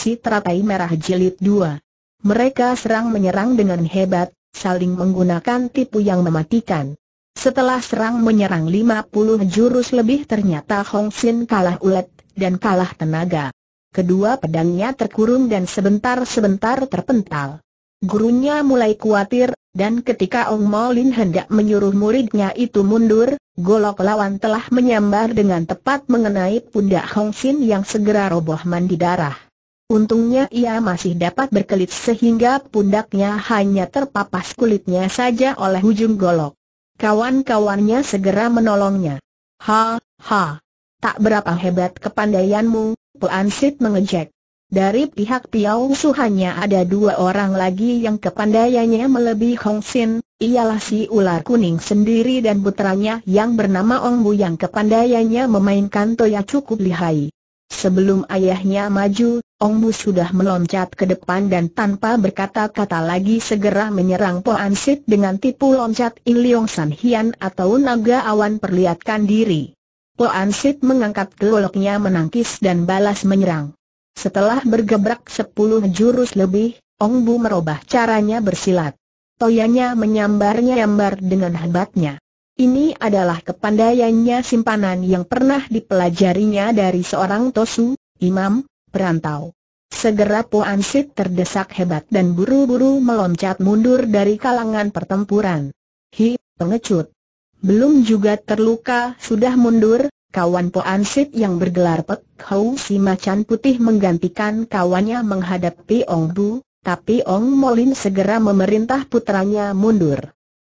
Si Teratai Merah Jilid dua. Mereka serang menyerang dengan hebat, saling menggunakan tipu yang mematikan. Setelah serang menyerang 50 jurus lebih ternyata Hong Sin kalah ulet, dan kalah tenaga. Kedua pedangnya terkurung dan sebentar-sebentar terpental. Gurunya mulai khawatir, dan ketika Ong Molin hendak menyuruh muridnya itu mundur, golok lawan telah menyambar dengan tepat mengenai pundak Hong Sin yang segera roboh mandi darah. Untungnya ia masih dapat berkelit sehingga pundaknya hanya terpapas kulitnya saja oleh ujung golok. Kawan-kawannya segera menolongnya. Ha, ha. Tak berapa hebat kepandaianmu, Puan Ansit mengejek. Dari pihak Piao Su hanya ada dua orang lagi yang kepandaiannya melebihi Hong Sin, ialah si ular kuning sendiri dan putranya yang bernama Ong Bu yang kepandaiannya memainkan toya cukup lihai. Sebelum ayahnya maju, Ong Bu sudah meloncat ke depan dan tanpa berkata-kata lagi segera menyerang Po An Sit dengan tipu loncat In Leong San Hian atau naga awan perlihatkan diri. Po An Sit mengangkat goloknya menangkis dan balas menyerang. Setelah bergebrak sepuluh jurus lebih, Ong Bu merubah caranya bersilat. Toyanya menyambarnya nyambar dengan hebatnya. Ini adalah kepandaiannya simpanan yang pernah dipelajarinya dari seorang Tosu, imam, perantau. Segera Po Ansit terdesak hebat dan buru-buru meloncat mundur dari kalangan pertempuran. Hi, pengecut. Belum juga terluka, sudah mundur, kawan Po Ansit yang bergelar Pek Hau si macan putih menggantikan kawannya menghadapi Ong Bu, tapi Ong Molin segera memerintah putranya mundur.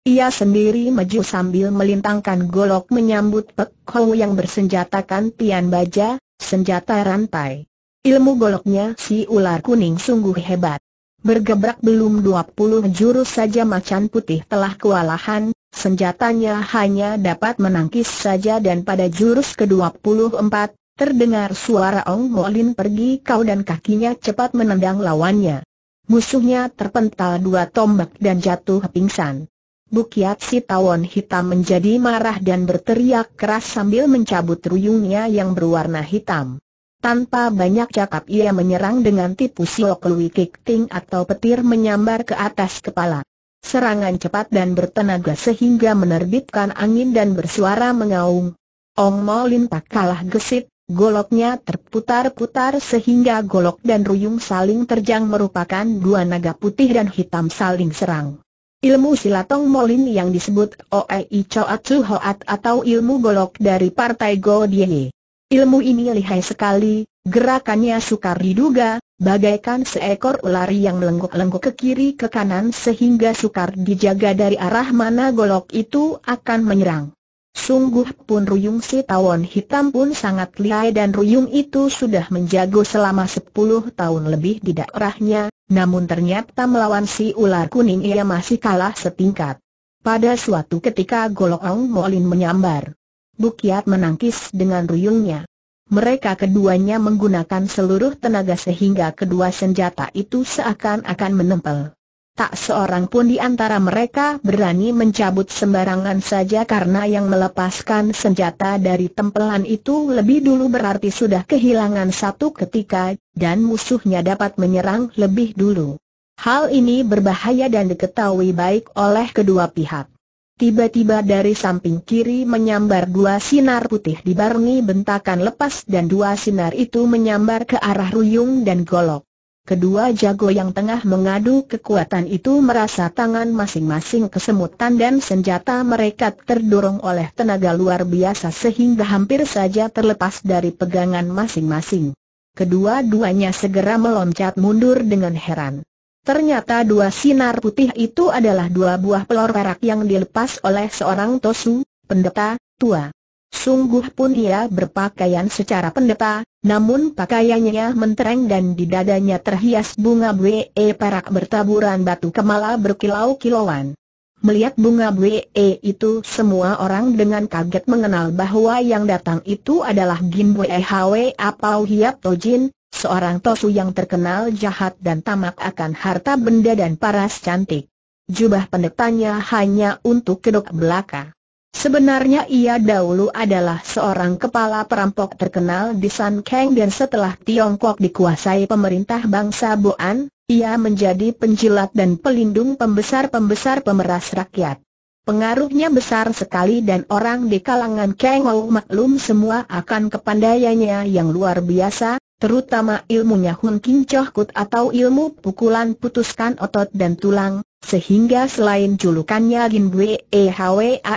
Ia sendiri maju sambil melintangkan golok menyambut Pek Hou yang bersenjatakan pian baja, senjata rantai. Ilmu goloknya si ular kuning sungguh hebat. Bergebrak belum 20 jurus saja macan putih telah kewalahan, senjatanya hanya dapat menangkis saja dan pada jurus ke-24, terdengar suara Ong Molin pergi kau dan kakinya cepat menendang lawannya. Musuhnya terpental dua tombak dan jatuh pingsan. Bukiat si tawon hitam menjadi marah dan berteriak keras sambil mencabut ruyungnya yang berwarna hitam. Tanpa banyak cakap ia menyerang dengan tipu siok lui ting atau petir menyambar ke atas kepala. Serangan cepat dan bertenaga sehingga menerbitkan angin dan bersuara mengaung. Ong Molin tak kalah gesit, goloknya terputar-putar sehingga golok dan ruyung saling terjang merupakan dua naga putih dan hitam saling serang. Ilmu silatong molin yang disebut Oei Choatsu Hoat atau ilmu golok dari partai Go Ilmu ini lihai sekali, gerakannya sukar diduga, bagaikan seekor ular yang melengkuk-lengkuk ke kiri ke kanan sehingga sukar dijaga dari arah mana golok itu akan menyerang. Sungguh pun Ruyung si tawon hitam pun sangat lihai dan Ruyung itu sudah menjago selama 10 tahun lebih di daerahnya, namun ternyata melawan si ular kuning ia masih kalah setingkat. Pada suatu ketika Golong Molin menyambar. Bukiat menangkis dengan ruyungnya. Mereka keduanya menggunakan seluruh tenaga sehingga kedua senjata itu seakan-akan menempel tak seorang pun di antara mereka berani mencabut sembarangan saja karena yang melepaskan senjata dari tempelan itu lebih dulu berarti sudah kehilangan satu ketika, dan musuhnya dapat menyerang lebih dulu. Hal ini berbahaya dan diketahui baik oleh kedua pihak. Tiba-tiba dari samping kiri menyambar dua sinar putih dibarengi bentakan lepas dan dua sinar itu menyambar ke arah Ruyung dan Golok. Kedua jago yang tengah mengadu kekuatan itu merasa tangan masing-masing kesemutan dan senjata mereka terdorong oleh tenaga luar biasa sehingga hampir saja terlepas dari pegangan masing-masing. Kedua-duanya segera meloncat mundur dengan heran. Ternyata dua sinar putih itu adalah dua buah pelor perak yang dilepas oleh seorang Tosu, pendeta, tua. Sungguh pun ia berpakaian secara pendeta, namun pakaiannya mentereng dan di dadanya terhias bunga e perak bertaburan batu kemala berkilau-kilauan. Melihat bunga e itu semua orang dengan kaget mengenal bahwa yang datang itu adalah Gin Hwe Apau Hiap Tojin, seorang tosu yang terkenal jahat dan tamak akan harta benda dan paras cantik. Jubah pendetanya hanya untuk kedok belaka. Sebenarnya ia dahulu adalah seorang kepala perampok terkenal di San Kang dan setelah Tiongkok dikuasai pemerintah bangsa Boan, ia menjadi penjilat dan pelindung pembesar-pembesar pemeras rakyat. Pengaruhnya besar sekali dan orang di kalangan Kang Ou maklum semua akan kepandaiannya yang luar biasa, terutama ilmunya Hun King Kut atau ilmu pukulan putuskan otot dan tulang, sehingga selain julukannya Gin Bwe e a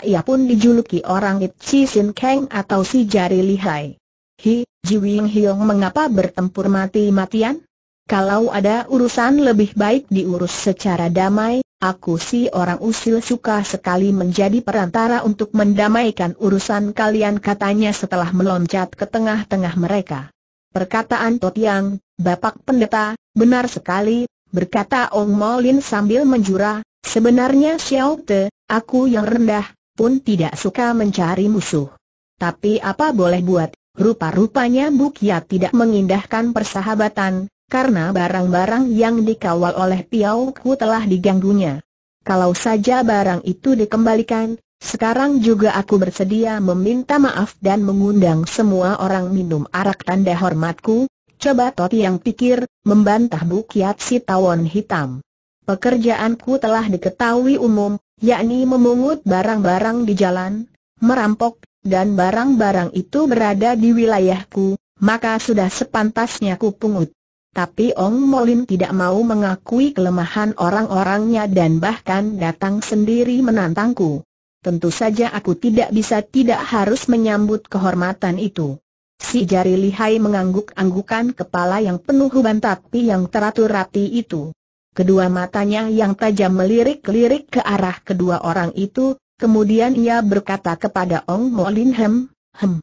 ia pun dijuluki orang It Si Sin Kang atau si jari lihai. Hi, Ji Wing Hiong mengapa bertempur mati-matian? Kalau ada urusan lebih baik diurus secara damai, aku si orang usil suka sekali menjadi perantara untuk mendamaikan urusan kalian katanya setelah meloncat ke tengah-tengah mereka. Perkataan Totiang, Bapak Pendeta, benar sekali, berkata Ong Molin sambil menjura, sebenarnya Xiao Te, aku yang rendah, pun tidak suka mencari musuh. Tapi apa boleh buat, rupa-rupanya Bukia tidak mengindahkan persahabatan, karena barang-barang yang dikawal oleh Ku telah diganggunya. Kalau saja barang itu dikembalikan, sekarang juga aku bersedia meminta maaf dan mengundang semua orang minum arak tanda hormatku, coba Toti yang pikir, membantah Bukiat si tawon hitam. Pekerjaanku telah diketahui umum, yakni memungut barang-barang di jalan, merampok, dan barang-barang itu berada di wilayahku, maka sudah sepantasnya ku pungut. Tapi Ong Molim tidak mau mengakui kelemahan orang-orangnya dan bahkan datang sendiri menantangku tentu saja aku tidak bisa tidak harus menyambut kehormatan itu. Si jari lihai mengangguk-anggukan kepala yang penuh huban tapi yang teratur rapi itu. Kedua matanya yang tajam melirik-lirik ke arah kedua orang itu, kemudian ia berkata kepada Ong Molinhem, Hem, Hem.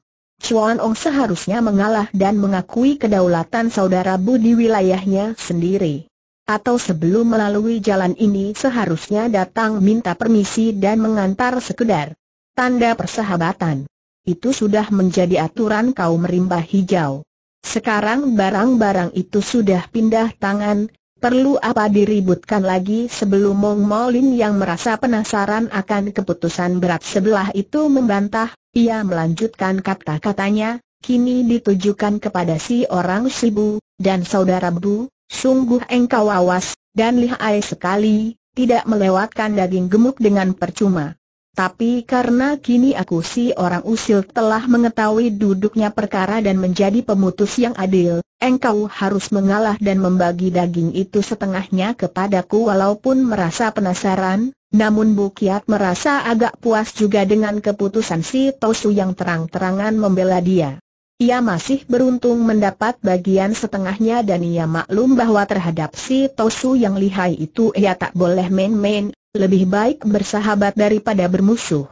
Chuan Ong seharusnya mengalah dan mengakui kedaulatan saudara Bu di wilayahnya sendiri. Atau sebelum melalui jalan ini seharusnya datang minta permisi dan mengantar sekedar tanda persahabatan. Itu sudah menjadi aturan kaum rimba hijau. Sekarang barang-barang itu sudah pindah tangan, perlu apa diributkan lagi sebelum Mong Molin yang merasa penasaran akan keputusan berat sebelah itu membantah, ia melanjutkan kata-katanya, kini ditujukan kepada si orang Sibu, dan saudara Bu, Sungguh engkau awas, dan lihai sekali, tidak melewatkan daging gemuk dengan percuma. Tapi karena kini aku si orang usil telah mengetahui duduknya perkara dan menjadi pemutus yang adil, engkau harus mengalah dan membagi daging itu setengahnya kepadaku walaupun merasa penasaran, namun Bukiat merasa agak puas juga dengan keputusan si Tosu yang terang-terangan membela dia. Ia masih beruntung mendapat bagian setengahnya dan ia maklum bahwa terhadap si Tosu yang lihai itu ia tak boleh main-main, lebih baik bersahabat daripada bermusuh.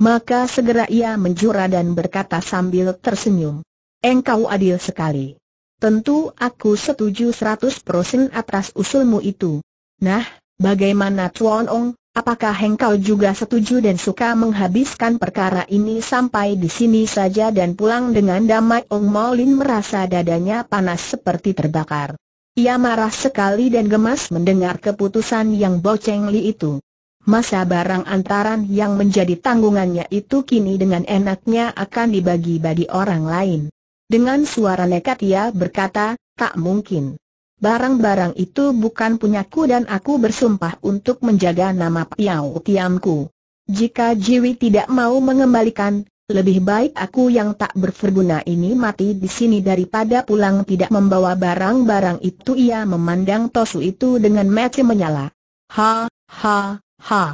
Maka segera ia menjura dan berkata sambil tersenyum. Engkau adil sekali. Tentu aku setuju seratus prosen atas usulmu itu. Nah, bagaimana Tuan Ong? Apakah engkau juga setuju dan suka menghabiskan perkara ini sampai di sini saja dan pulang dengan damai? Ong Maulin merasa dadanya panas seperti terbakar. Ia marah sekali dan gemas mendengar keputusan yang Boceng Li itu. Masa barang antaran yang menjadi tanggungannya itu kini dengan enaknya akan dibagi-bagi orang lain. Dengan suara nekat ia berkata, tak mungkin. Barang-barang itu bukan punyaku dan aku bersumpah untuk menjaga nama Piau Tiamku. Jika Jiwi tidak mau mengembalikan, lebih baik aku yang tak berfungsi ini mati di sini daripada pulang tidak membawa barang-barang itu Ia memandang Tosu itu dengan mata menyala Ha, ha, ha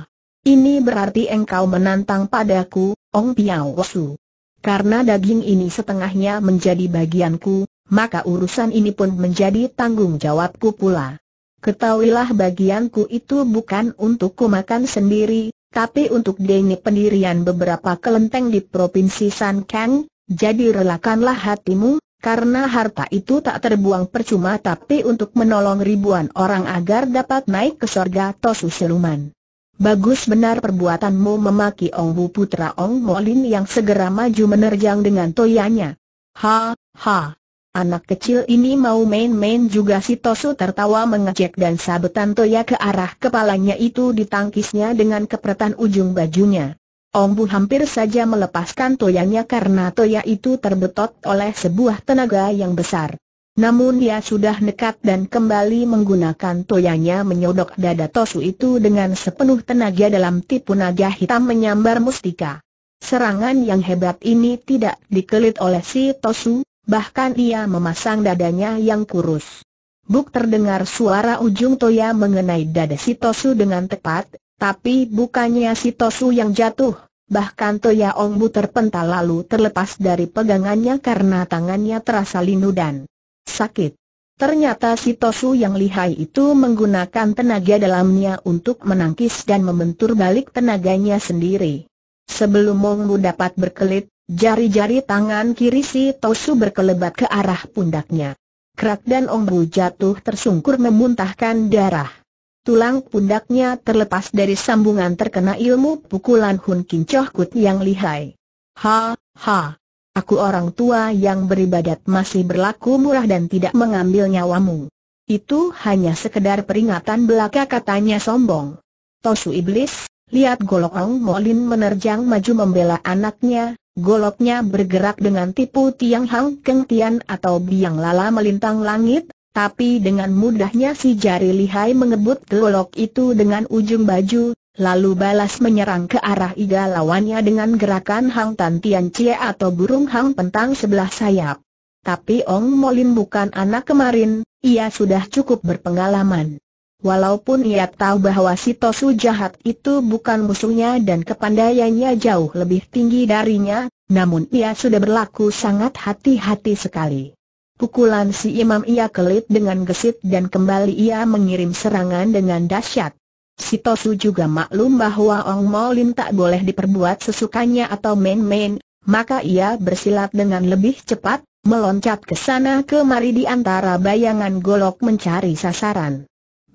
Ini berarti engkau menantang padaku, Ong Piau Su Karena daging ini setengahnya menjadi bagianku, maka urusan ini pun menjadi tanggung jawabku pula. Ketahuilah bagianku itu bukan untukku makan sendiri, tapi untuk demi pendirian beberapa kelenteng di Provinsi San Kang, jadi relakanlah hatimu, karena harta itu tak terbuang percuma tapi untuk menolong ribuan orang agar dapat naik ke sorga Tosu Siluman. Bagus benar perbuatanmu memaki Ong bu Putra Ong Molin yang segera maju menerjang dengan toyanya. Ha, ha. Anak kecil ini mau main-main juga si Tosu tertawa mengecek dan sabetan Toya ke arah kepalanya itu ditangkisnya dengan kepretan ujung bajunya. Ombo hampir saja melepaskan Toyanya karena Toya itu terbetot oleh sebuah tenaga yang besar. Namun dia sudah nekat dan kembali menggunakan Toyanya menyodok dada Tosu itu dengan sepenuh tenaga dalam tipu naga hitam menyambar mustika. Serangan yang hebat ini tidak dikelit oleh si Tosu, bahkan ia memasang dadanya yang kurus. Buk terdengar suara ujung toya mengenai dada Sitosu dengan tepat, tapi bukannya Sitosu yang jatuh, bahkan toya Ongbu terpental lalu terlepas dari pegangannya karena tangannya terasa linu dan sakit. Ternyata si Tosu yang lihai itu menggunakan tenaga dalamnya untuk menangkis dan membentur balik tenaganya sendiri. Sebelum Ongbu dapat berkelit, Jari-jari tangan kiri si Tosu berkelebat ke arah pundaknya. Krak dan Ongbu jatuh tersungkur memuntahkan darah. Tulang pundaknya terlepas dari sambungan terkena ilmu pukulan Hun Kincoh Kut yang lihai. Ha, ha. Aku orang tua yang beribadat masih berlaku murah dan tidak mengambil nyawamu. Itu hanya sekedar peringatan belaka katanya sombong. Tosu Iblis, lihat Golokong Molin menerjang maju membela anaknya, goloknya bergerak dengan tipu tiang Hang Keng Tian atau biang lala melintang langit, tapi dengan mudahnya si jari lihai mengebut golok itu dengan ujung baju, lalu balas menyerang ke arah iga lawannya dengan gerakan Hang Tan Tian Cie atau burung Hang Pentang sebelah sayap. Tapi Ong Molin bukan anak kemarin, ia sudah cukup berpengalaman. Walaupun ia tahu bahwa si Tosu jahat itu bukan musuhnya dan kepandaiannya jauh lebih tinggi darinya, namun ia sudah berlaku sangat hati-hati sekali. Pukulan si imam ia kelit dengan gesit dan kembali ia mengirim serangan dengan dahsyat. Si Tosu juga maklum bahwa Ong Maulin tak boleh diperbuat sesukanya atau main-main, maka ia bersilat dengan lebih cepat, meloncat ke sana kemari di antara bayangan golok mencari sasaran.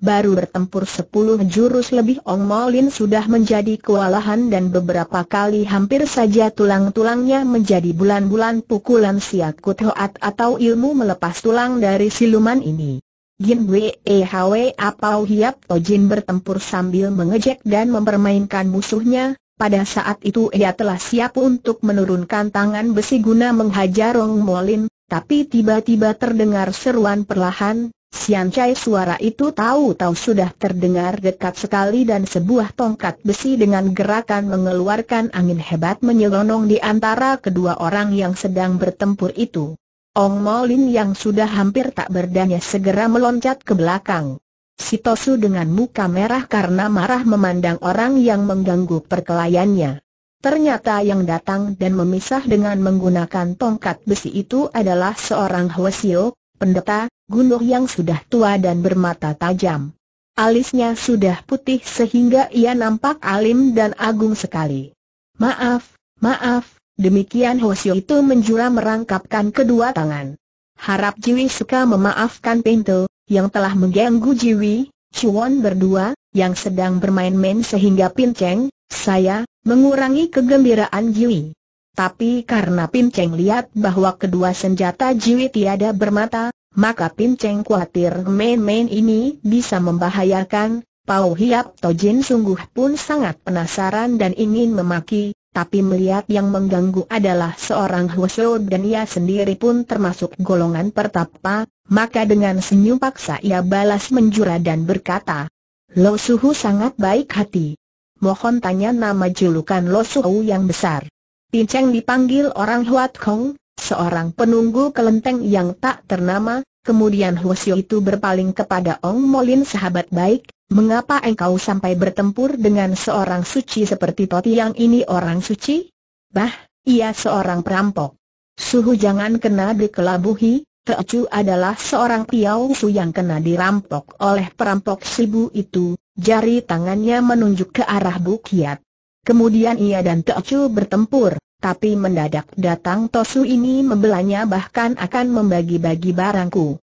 Baru bertempur sepuluh jurus lebih Ong Molin sudah menjadi kewalahan dan beberapa kali hampir saja tulang-tulangnya menjadi bulan-bulan pukulan siakut hoat atau ilmu melepas tulang dari siluman ini. Jin Wei Hwe Apau Hiap Tojin bertempur sambil mengejek dan mempermainkan musuhnya, pada saat itu ia telah siap untuk menurunkan tangan besi guna menghajar Ong Molin, tapi tiba-tiba terdengar seruan perlahan, Sian Chai suara itu tahu-tahu sudah terdengar dekat sekali dan sebuah tongkat besi dengan gerakan mengeluarkan angin hebat menyelonong di antara kedua orang yang sedang bertempur itu. Ong Molin yang sudah hampir tak berdaya segera meloncat ke belakang. Sitosu dengan muka merah karena marah memandang orang yang mengganggu perkelayannya. Ternyata yang datang dan memisah dengan menggunakan tongkat besi itu adalah seorang Hwasio, pendeta, gunung yang sudah tua dan bermata tajam. Alisnya sudah putih sehingga ia nampak alim dan agung sekali. Maaf, maaf, demikian Hosio itu menjura merangkapkan kedua tangan. Harap Jiwi suka memaafkan Pinto, yang telah mengganggu Jiwi, Chuan berdua, yang sedang bermain-main sehingga Pinceng, saya, mengurangi kegembiraan Jiwi. Tapi karena Pin Cheng lihat bahwa kedua senjata Jiwi tiada bermata, maka Pin Cheng khawatir main-main ini bisa membahayakan, Pau Hiap Tojin sungguh pun sangat penasaran dan ingin memaki, tapi melihat yang mengganggu adalah seorang Huosho dan ia sendiri pun termasuk golongan pertapa, maka dengan senyum paksa ia balas menjura dan berkata, Lo Suhu sangat baik hati. Mohon tanya nama julukan Lo Suhu yang besar. Cheng dipanggil orang Huat Kong, seorang penunggu kelenteng yang tak ternama, kemudian Xiu itu berpaling kepada Ong Molin sahabat baik, mengapa engkau sampai bertempur dengan seorang suci seperti Toti yang ini orang suci? Bah, ia seorang perampok. Suhu jangan kena dikelabuhi, Teocu adalah seorang piausu yang kena dirampok oleh perampok sibu itu, jari tangannya menunjuk ke arah Bukiat. Kemudian ia dan Teocu bertempur tapi mendadak datang Tosu ini membelanya bahkan akan membagi-bagi barangku.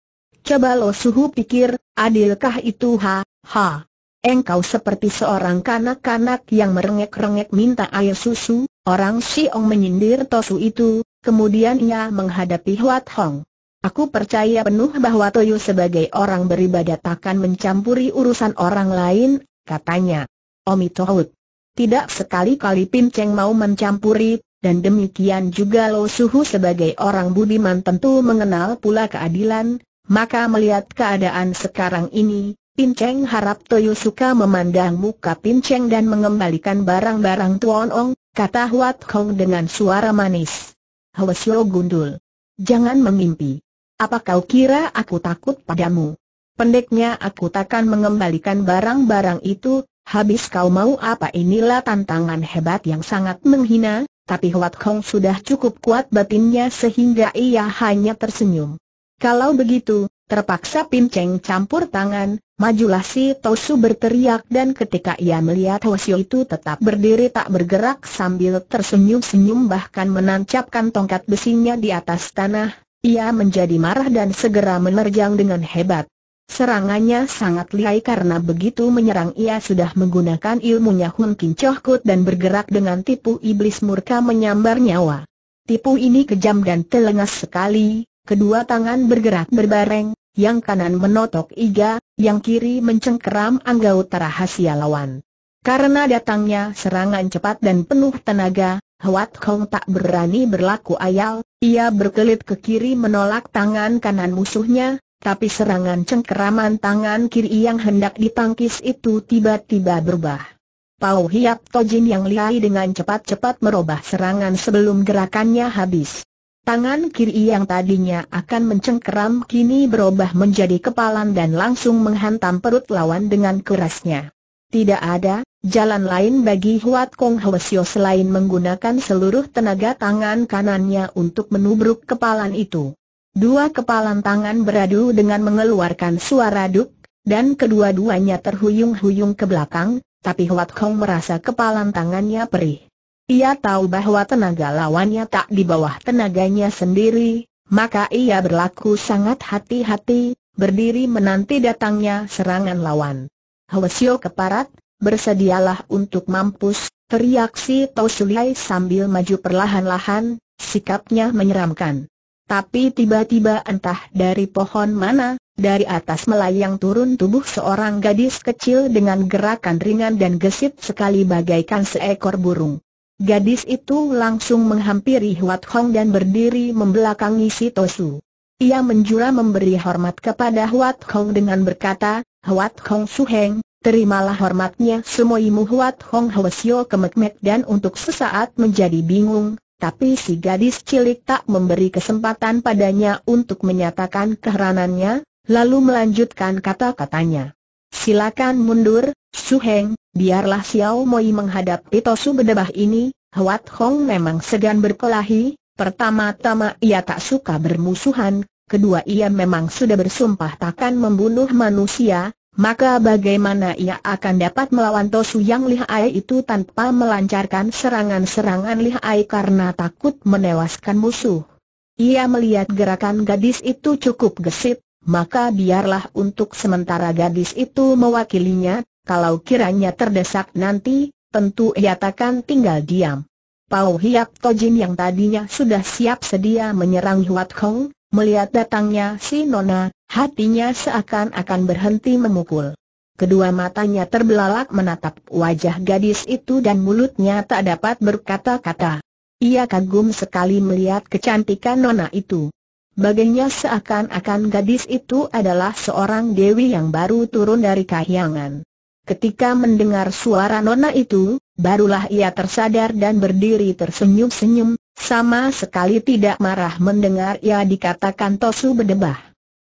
Coba lo suhu pikir, adilkah itu ha, ha. Engkau seperti seorang kanak-kanak yang merengek-rengek minta air susu, orang Siong menyindir Tosu itu, kemudian ia menghadapi Huat Hong. Aku percaya penuh bahwa Toyo sebagai orang beribadat akan mencampuri urusan orang lain, katanya. Omi Tohut. Tidak sekali-kali Pin Cheng mau mencampuri, dan demikian juga Lo Suhu sebagai orang budiman tentu mengenal pula keadilan, maka melihat keadaan sekarang ini, Pin Cheng harap Toyo suka memandang muka Pin Cheng dan mengembalikan barang-barang Tuan Ong, kata Huat Kong dengan suara manis. Hwasyo gundul. Jangan memimpi. Apa kau kira aku takut padamu? Pendeknya aku takkan mengembalikan barang-barang itu, Habis kau mau apa inilah tantangan hebat yang sangat menghina, tapi Huat Kong sudah cukup kuat batinnya sehingga ia hanya tersenyum. Kalau begitu, terpaksa Pin Cheng campur tangan, majulah si Tosu berteriak dan ketika ia melihat Hosio itu tetap berdiri tak bergerak sambil tersenyum-senyum bahkan menancapkan tongkat besinya di atas tanah, ia menjadi marah dan segera menerjang dengan hebat. Serangannya sangat lihai karena begitu menyerang ia sudah menggunakan ilmunya Hun Kin Choh Kut dan bergerak dengan tipu iblis murka menyambar nyawa. Tipu ini kejam dan telengas sekali, kedua tangan bergerak berbareng, yang kanan menotok iga, yang kiri mencengkeram anggota rahasia lawan. Karena datangnya serangan cepat dan penuh tenaga, Huat Kong tak berani berlaku ayal, ia berkelit ke kiri menolak tangan kanan musuhnya, tapi serangan cengkeraman tangan kiri yang hendak ditangkis itu tiba-tiba berubah. Pau Hiap Tojin yang lihai dengan cepat-cepat merubah serangan sebelum gerakannya habis. Tangan kiri yang tadinya akan mencengkeram kini berubah menjadi kepalan dan langsung menghantam perut lawan dengan kerasnya. Tidak ada jalan lain bagi Huat Kong Hwasyo selain menggunakan seluruh tenaga tangan kanannya untuk menubruk kepalan itu. Dua kepalan tangan beradu dengan mengeluarkan suara duk, dan kedua-duanya terhuyung-huyung ke belakang, tapi Huat Kong merasa kepalan tangannya perih. Ia tahu bahwa tenaga lawannya tak di bawah tenaganya sendiri, maka ia berlaku sangat hati-hati, berdiri menanti datangnya serangan lawan. Hwasyo keparat, bersedialah untuk mampus, teriak si Tosulai sambil maju perlahan-lahan, sikapnya menyeramkan. Tapi tiba-tiba entah dari pohon mana, dari atas melayang turun tubuh seorang gadis kecil dengan gerakan ringan dan gesit sekali bagaikan seekor burung. Gadis itu langsung menghampiri Huat Hong dan berdiri membelakangi si Tosu. Ia menjura memberi hormat kepada Huat Hong dengan berkata, Huat Hong Su Heng, terimalah hormatnya semuimu Huat Hong Hwasyo kemek-mek dan untuk sesaat menjadi bingung, tapi si gadis cilik tak memberi kesempatan padanya untuk menyatakan keheranannya, lalu melanjutkan kata-katanya. Silakan mundur, Su Heng, biarlah Xiao Moi menghadapi Tosu bedebah ini, Huat Hong memang segan berkelahi, pertama-tama ia tak suka bermusuhan, kedua ia memang sudah bersumpah takkan membunuh manusia, maka bagaimana ia akan dapat melawan Tosu yang lihai itu tanpa melancarkan serangan-serangan lihai karena takut menewaskan musuh. Ia melihat gerakan gadis itu cukup gesit, maka biarlah untuk sementara gadis itu mewakilinya, kalau kiranya terdesak nanti, tentu ia takkan tinggal diam. Pau Hiap Tojin yang tadinya sudah siap sedia menyerang Huat Hong, Melihat datangnya si Nona, hatinya seakan-akan berhenti memukul. Kedua matanya terbelalak menatap wajah gadis itu dan mulutnya tak dapat berkata-kata. Ia kagum sekali melihat kecantikan Nona itu. Baginya seakan-akan gadis itu adalah seorang dewi yang baru turun dari kahyangan. Ketika mendengar suara Nona itu, barulah ia tersadar dan berdiri tersenyum-senyum, sama sekali tidak marah mendengar ia dikatakan Tosu berdebah.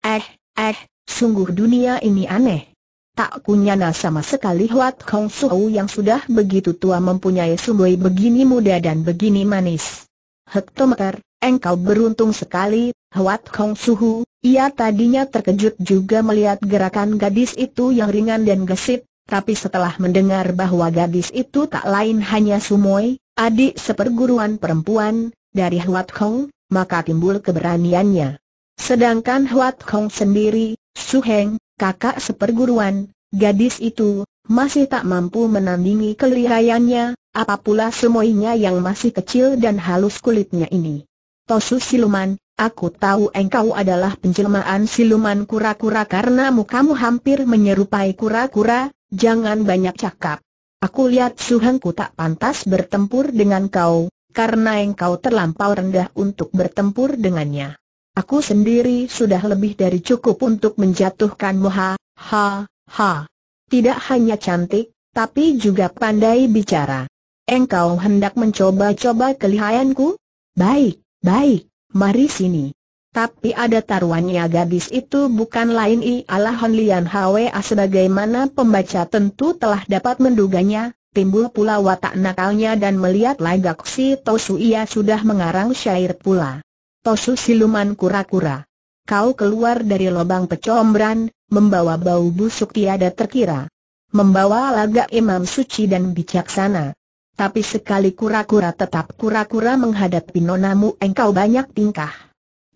Eh, eh, sungguh dunia ini aneh. Tak kunyana sama sekali Huat Kong Suo yang sudah begitu tua mempunyai sungai begini muda dan begini manis. Hektometer, engkau beruntung sekali, Huat Kong Suhu, ia tadinya terkejut juga melihat gerakan gadis itu yang ringan dan gesit, tapi setelah mendengar bahwa gadis itu tak lain hanya Sumoi, adik seperguruan perempuan, dari Huat Kong, maka timbul keberaniannya. Sedangkan Huat Kong sendiri, Su Heng, kakak seperguruan, gadis itu, masih tak mampu menandingi kelihayannya, apapula semuanya yang masih kecil dan halus kulitnya ini. Tosu siluman, aku tahu engkau adalah penjelmaan siluman kura-kura karena mukamu hampir menyerupai kura-kura, jangan banyak cakap. Aku lihat Suhengku tak pantas bertempur dengan kau, karena engkau terlampau rendah untuk bertempur dengannya. Aku sendiri sudah lebih dari cukup untuk menjatuhkanmu ha, ha, ha. Tidak hanya cantik, tapi juga pandai bicara. Engkau hendak mencoba-coba kelihayanku? Baik, baik, mari sini. Tapi ada taruhannya gadis itu bukan lain ialah Hon Lian Hwa ah, sebagaimana pembaca tentu telah dapat menduganya, timbul pula watak nakalnya dan melihat lagak si Tosu ia sudah mengarang syair pula. Tosu siluman kura-kura. Kau keluar dari lubang pecombran, membawa bau busuk tiada terkira. Membawa lagak imam suci dan bijaksana. Tapi sekali kura-kura tetap kura-kura menghadapi nonamu engkau banyak tingkah.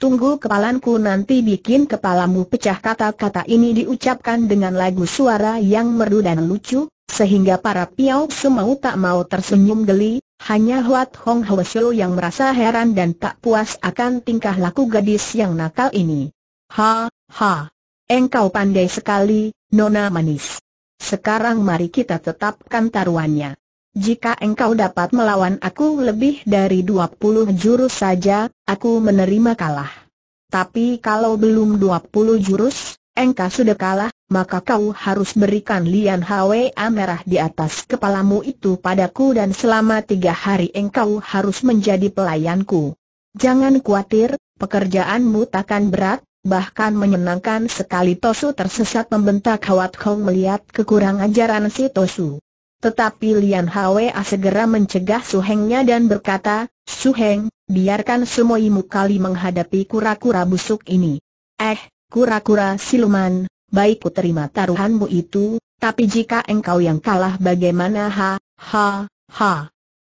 Tunggu kepalanku nanti bikin kepalamu pecah kata-kata ini diucapkan dengan lagu suara yang merdu dan lucu, sehingga para piau semau tak mau tersenyum geli, hanya Huat Hong Hwa Shou yang merasa heran dan tak puas akan tingkah laku gadis yang nakal ini. Ha, ha. Engkau pandai sekali, Nona Manis. Sekarang mari kita tetapkan taruhannya. Jika engkau dapat melawan aku lebih dari 20 jurus saja, aku menerima kalah. Tapi kalau belum 20 jurus, engkau sudah kalah, maka kau harus berikan lian HWA merah di atas kepalamu itu padaku dan selama tiga hari engkau harus menjadi pelayanku. Jangan khawatir, pekerjaanmu takkan berat, bahkan menyenangkan sekali Tosu tersesat membentak Hawat Kong melihat kekurangan ajaran si Tosu. Tetapi Lian Hwa segera mencegah Suhengnya dan berkata, Suheng, biarkan semua semoimu kali menghadapi kura-kura busuk ini. Eh, kura-kura siluman, baik ku terima taruhanmu itu, tapi jika engkau yang kalah bagaimana ha, ha, ha.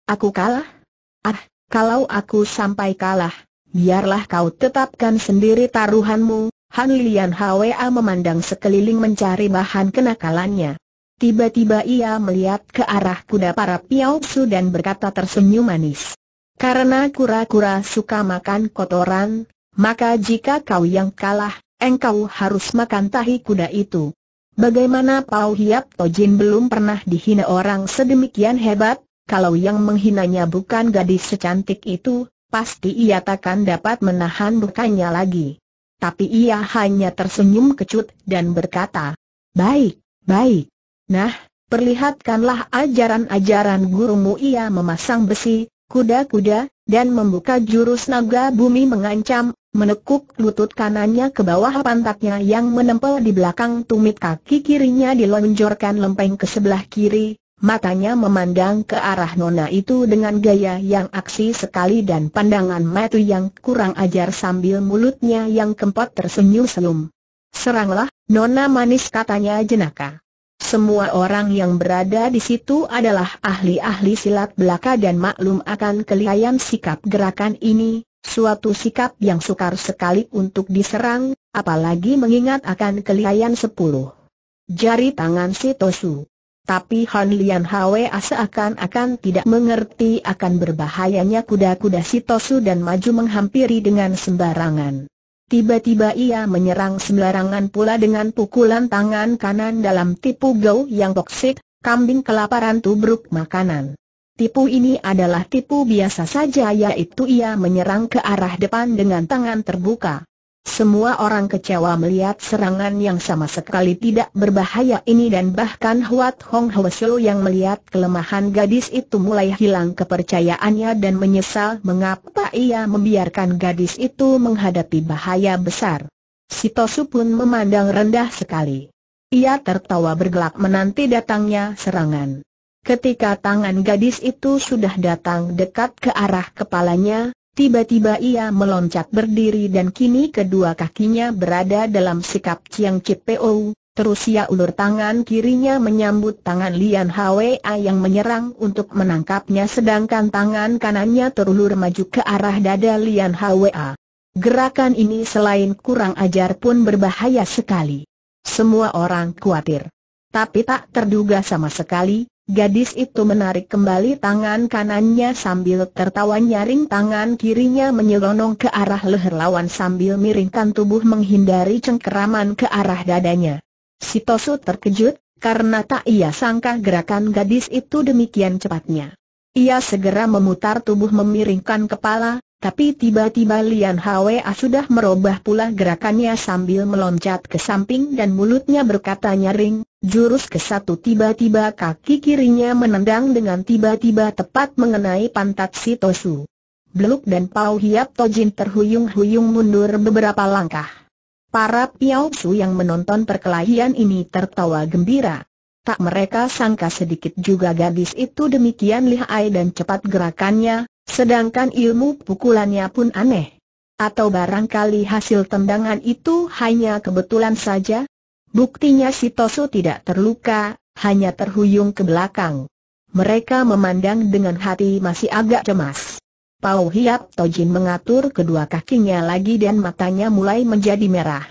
Aku kalah? Ah, kalau aku sampai kalah, biarlah kau tetapkan sendiri taruhanmu. Han Lian Hwa memandang sekeliling mencari bahan kenakalannya. Tiba-tiba ia melihat ke arah kuda para Piaopsu dan berkata tersenyum manis. Karena kura-kura suka makan kotoran, maka jika kau yang kalah, engkau harus makan tahi kuda itu. Bagaimana Pau Hiap Tojin belum pernah dihina orang sedemikian hebat, kalau yang menghinanya bukan gadis secantik itu, pasti ia takkan dapat menahan bukannya lagi. Tapi ia hanya tersenyum kecut dan berkata, Baik, baik. Nah, perlihatkanlah ajaran-ajaran gurumu ia memasang besi, kuda-kuda, dan membuka jurus naga bumi mengancam, menekuk lutut kanannya ke bawah pantatnya yang menempel di belakang tumit kaki kirinya dilonjorkan lempeng ke sebelah kiri, matanya memandang ke arah nona itu dengan gaya yang aksi sekali dan pandangan matu yang kurang ajar sambil mulutnya yang kempot tersenyum-senyum. Seranglah, nona manis katanya jenaka. Semua orang yang berada di situ adalah ahli-ahli silat belaka dan maklum akan kelihayan sikap gerakan ini, suatu sikap yang sukar sekali untuk diserang, apalagi mengingat akan kelihayan sepuluh jari tangan si Tosu. Tapi Han Lian Hwe seakan-akan tidak mengerti akan berbahayanya kuda-kuda si Tosu dan maju menghampiri dengan sembarangan. Tiba-tiba ia menyerang sembarangan pula dengan pukulan tangan kanan dalam tipu gau yang toksik, kambing kelaparan tubruk makanan. Tipu ini adalah tipu biasa saja yaitu ia menyerang ke arah depan dengan tangan terbuka. Semua orang kecewa melihat serangan yang sama sekali tidak berbahaya ini dan bahkan Huat Hong Hwesyo yang melihat kelemahan gadis itu mulai hilang kepercayaannya dan menyesal mengapa ia membiarkan gadis itu menghadapi bahaya besar. Sitosu pun memandang rendah sekali. Ia tertawa bergelak menanti datangnya serangan. Ketika tangan gadis itu sudah datang dekat ke arah kepalanya, Tiba-tiba ia meloncat berdiri dan kini kedua kakinya berada dalam sikap Chiang Cipeo, terus ia ulur tangan kirinya menyambut tangan Lian Hwa yang menyerang untuk menangkapnya sedangkan tangan kanannya terulur maju ke arah dada Lian Hwa. Gerakan ini selain kurang ajar pun berbahaya sekali. Semua orang khawatir. Tapi tak terduga sama sekali, Gadis itu menarik kembali tangan kanannya sambil tertawa nyaring tangan kirinya menyelonong ke arah leher lawan sambil miringkan tubuh menghindari cengkeraman ke arah dadanya. Si Tosu terkejut, karena tak ia sangka gerakan gadis itu demikian cepatnya. Ia segera memutar tubuh memiringkan kepala, tapi tiba-tiba Lian Hwa sudah merubah pula gerakannya sambil meloncat ke samping dan mulutnya berkata nyaring, jurus ke satu tiba-tiba kaki kirinya menendang dengan tiba-tiba tepat mengenai pantat si Tosu. Beluk dan Pau Hiap Tojin terhuyung-huyung mundur beberapa langkah. Para Piao Su yang menonton perkelahian ini tertawa gembira. Tak mereka sangka sedikit juga gadis itu demikian lihai dan cepat gerakannya, sedangkan ilmu pukulannya pun aneh. Atau barangkali hasil tendangan itu hanya kebetulan saja? Buktinya si Tosu tidak terluka, hanya terhuyung ke belakang. Mereka memandang dengan hati masih agak cemas. Pau Hiap Tojin mengatur kedua kakinya lagi dan matanya mulai menjadi merah.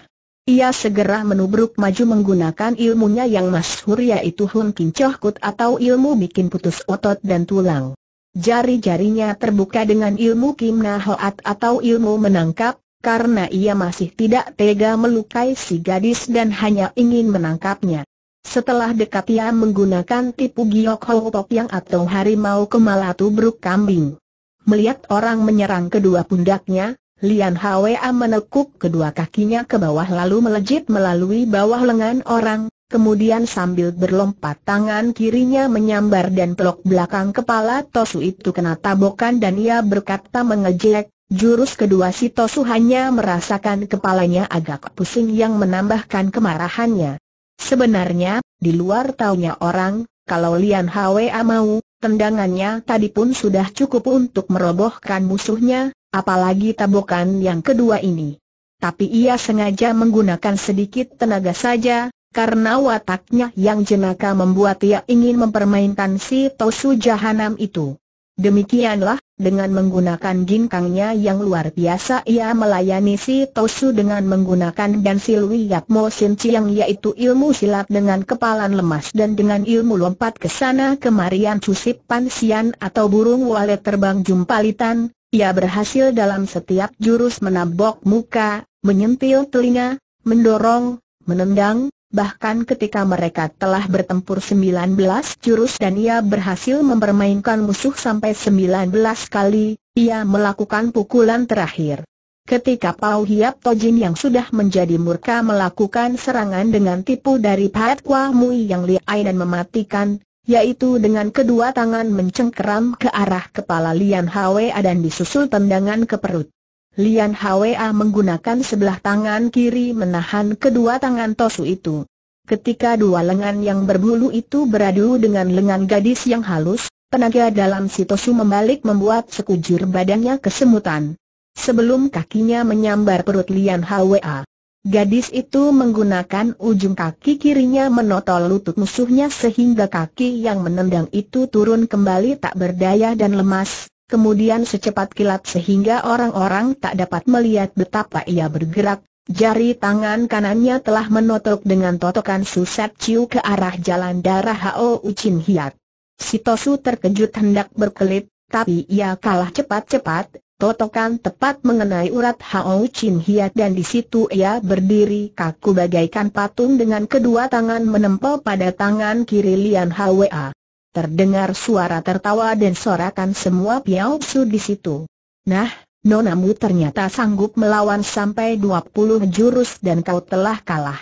Ia segera menubruk maju menggunakan ilmunya yang masyhur yaitu Hun Choh Kut atau ilmu bikin putus otot dan tulang. Jari-jarinya terbuka dengan ilmu Kim Hoat atau ilmu menangkap, karena ia masih tidak tega melukai si gadis dan hanya ingin menangkapnya. Setelah dekat ia menggunakan tipu giok hopok yang atau harimau kemalatu tubruk kambing. Melihat orang menyerang kedua pundaknya, Lian Hwa menekuk kedua kakinya ke bawah lalu melejit melalui bawah lengan orang, kemudian sambil berlompat tangan kirinya menyambar dan pelok belakang kepala Tosu itu kena tabokan dan ia berkata mengejek, jurus kedua si Tosu hanya merasakan kepalanya agak pusing yang menambahkan kemarahannya. Sebenarnya, di luar taunya orang, kalau Lian Hwa mau, tendangannya tadi pun sudah cukup untuk merobohkan musuhnya, apalagi tabokan yang kedua ini. Tapi ia sengaja menggunakan sedikit tenaga saja, karena wataknya yang jenaka membuat ia ingin mempermainkan si Tosu Jahanam itu. Demikianlah, dengan menggunakan ginkangnya yang luar biasa ia melayani si Tosu dengan menggunakan dan silwi Mo Sin Chiang yaitu ilmu silat dengan kepalan lemas dan dengan ilmu lompat ke sana kemarian cusip pansian atau burung walet terbang jumpalitan, ia berhasil dalam setiap jurus menabok muka, menyentil telinga, mendorong, menendang, bahkan ketika mereka telah bertempur 19 jurus dan ia berhasil mempermainkan musuh sampai 19 kali, ia melakukan pukulan terakhir. Ketika Pau Hiap Tojin yang sudah menjadi murka melakukan serangan dengan tipu dari Pat Mui yang liai dan mematikan, yaitu dengan kedua tangan mencengkeram ke arah kepala Lian Hwa dan disusul tendangan ke perut. Lian Hwa menggunakan sebelah tangan kiri menahan kedua tangan Tosu itu. Ketika dua lengan yang berbulu itu beradu dengan lengan gadis yang halus, tenaga dalam si Tosu membalik membuat sekujur badannya kesemutan. Sebelum kakinya menyambar perut Lian Hwa, Gadis itu menggunakan ujung kaki kirinya menotol lutut musuhnya sehingga kaki yang menendang itu turun kembali tak berdaya dan lemas, kemudian secepat kilat sehingga orang-orang tak dapat melihat betapa ia bergerak, jari tangan kanannya telah menotok dengan totokan suset ciu ke arah jalan darah Hao Ucin Hiat. Sitosu terkejut hendak berkelit, tapi ia kalah cepat-cepat, Totokan tepat mengenai urat Hao Chin Hiat dan di situ ia berdiri kaku bagaikan patung dengan kedua tangan menempel pada tangan kiri Lian Hwa. Terdengar suara tertawa dan sorakan semua Piao Su di situ. Nah, nonamu ternyata sanggup melawan sampai 20 jurus dan kau telah kalah.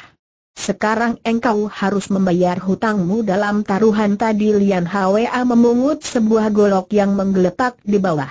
Sekarang engkau harus membayar hutangmu dalam taruhan tadi Lian Hwa memungut sebuah golok yang menggeletak di bawah.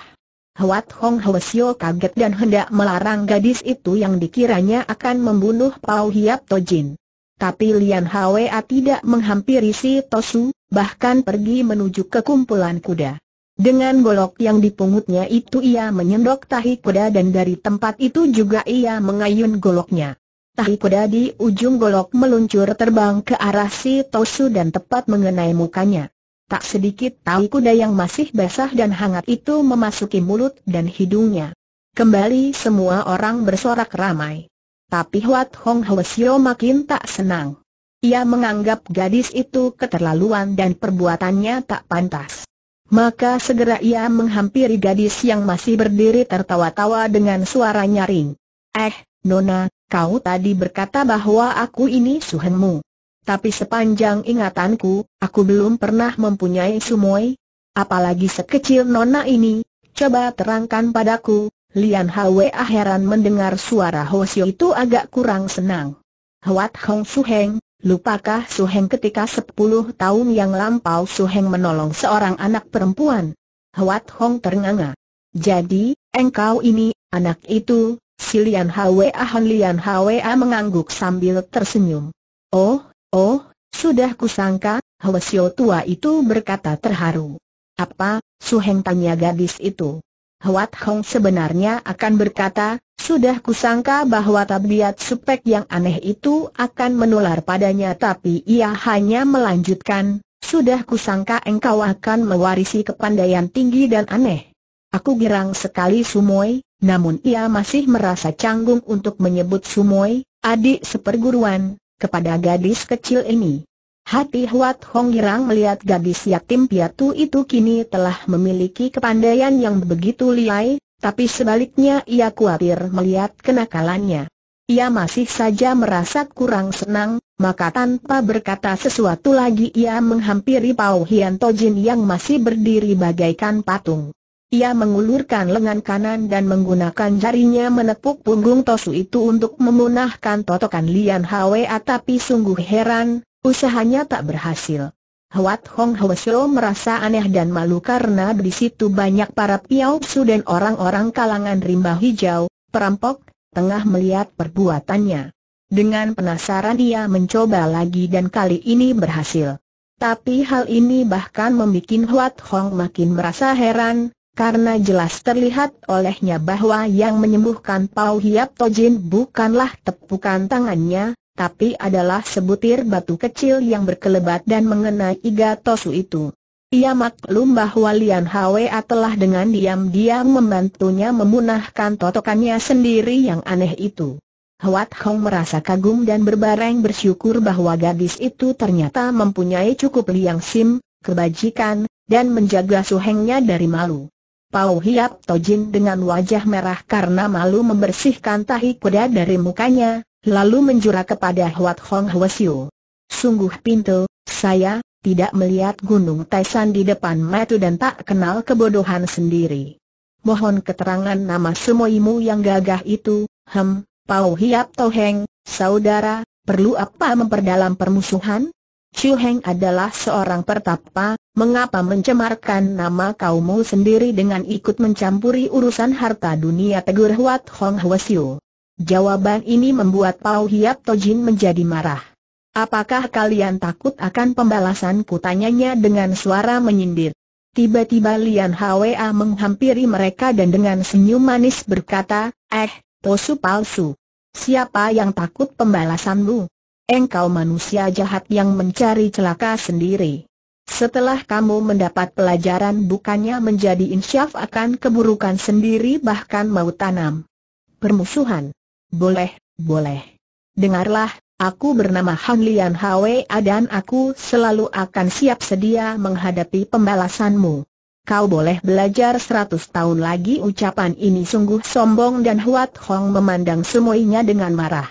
Hwat Hong Hwasyo kaget dan hendak melarang gadis itu yang dikiranya akan membunuh Pau Hiap Tojin. Tapi Lian Hwa tidak menghampiri si Tosu, bahkan pergi menuju ke kumpulan kuda. Dengan golok yang dipungutnya itu ia menyendok tahi kuda dan dari tempat itu juga ia mengayun goloknya. Tahi kuda di ujung golok meluncur terbang ke arah si Tosu dan tepat mengenai mukanya. Tak sedikit tahu kuda yang masih basah dan hangat itu memasuki mulut dan hidungnya. Kembali semua orang bersorak ramai. Tapi Huat Hong Hwasyo makin tak senang. Ia menganggap gadis itu keterlaluan dan perbuatannya tak pantas. Maka segera ia menghampiri gadis yang masih berdiri tertawa-tawa dengan suara nyaring. Eh, Nona, kau tadi berkata bahwa aku ini suhenmu. Tapi sepanjang ingatanku, aku belum pernah mempunyai sumoi. Apalagi sekecil nona ini, coba terangkan padaku. Lian Hwe akhiran mendengar suara Hosio itu agak kurang senang. Huat Hong Su Heng, lupakah Su Heng ketika 10 tahun yang lampau Su Heng menolong seorang anak perempuan? Huat Hong ternganga. Jadi, engkau ini, anak itu, si Lian Hwe Ahon Lian Hwa ah, mengangguk sambil tersenyum. Oh, Oh, sudah kusangka, Hwasyo tua itu berkata terharu. Apa, Suheng tanya gadis itu. Hwat Hong sebenarnya akan berkata, sudah kusangka bahwa tabiat supek yang aneh itu akan menular padanya tapi ia hanya melanjutkan, sudah kusangka engkau akan mewarisi kepandaian tinggi dan aneh. Aku girang sekali Sumoy, namun ia masih merasa canggung untuk menyebut Sumoy, adik seperguruan, kepada gadis kecil ini. Hati Huat Hong Girang melihat gadis yatim piatu itu kini telah memiliki kepandaian yang begitu liai, tapi sebaliknya ia khawatir melihat kenakalannya. Ia masih saja merasa kurang senang, maka tanpa berkata sesuatu lagi ia menghampiri Pau Hian Tojin yang masih berdiri bagaikan patung. Ia mengulurkan lengan kanan dan menggunakan jarinya menepuk punggung Tosu itu untuk memunahkan totokan Lian Hwa tapi sungguh heran, usahanya tak berhasil. Huat Hong Hwasyo merasa aneh dan malu karena di situ banyak para piaupsu dan orang-orang kalangan rimba hijau, perampok, tengah melihat perbuatannya. Dengan penasaran ia mencoba lagi dan kali ini berhasil. Tapi hal ini bahkan membuat Huat Hong makin merasa heran, karena jelas terlihat olehnya bahwa yang menyembuhkan Pau Hiap Tojin bukanlah tepukan tangannya, tapi adalah sebutir batu kecil yang berkelebat dan mengenai iga Tosu itu. Ia maklum bahwa Lian Hwa telah dengan diam-diam membantunya memunahkan totokannya sendiri yang aneh itu. Huat Hong merasa kagum dan berbareng bersyukur bahwa gadis itu ternyata mempunyai cukup liang sim, kebajikan, dan menjaga suhengnya dari malu. Pau Hiap Tojin dengan wajah merah karena malu membersihkan tahi kuda dari mukanya, lalu menjura kepada Huat Hong Hwasyu. Sungguh pintu, saya, tidak melihat gunung Taisan di depan mata dan tak kenal kebodohan sendiri. Mohon keterangan nama semoimu yang gagah itu, hem, Pau Hiap Toheng, saudara, perlu apa memperdalam permusuhan? Chu Heng adalah seorang pertapa, mengapa mencemarkan nama kaummu sendiri dengan ikut mencampuri urusan harta dunia tegur Huat Hong Hwasyu. Jawaban ini membuat Pau Hiap Tojin menjadi marah. Apakah kalian takut akan pembalasan? kutanyanya dengan suara menyindir. Tiba-tiba Lian Hwa menghampiri mereka dan dengan senyum manis berkata, eh, tosu palsu. Siapa yang takut pembalasanmu? Engkau manusia jahat yang mencari celaka sendiri. Setelah kamu mendapat pelajaran bukannya menjadi insyaf akan keburukan sendiri bahkan mau tanam. Permusuhan. Boleh, boleh. Dengarlah, aku bernama Han Lian Hwa dan aku selalu akan siap sedia menghadapi pembalasanmu. Kau boleh belajar seratus tahun lagi ucapan ini sungguh sombong dan Huat Hong memandang semuanya dengan marah.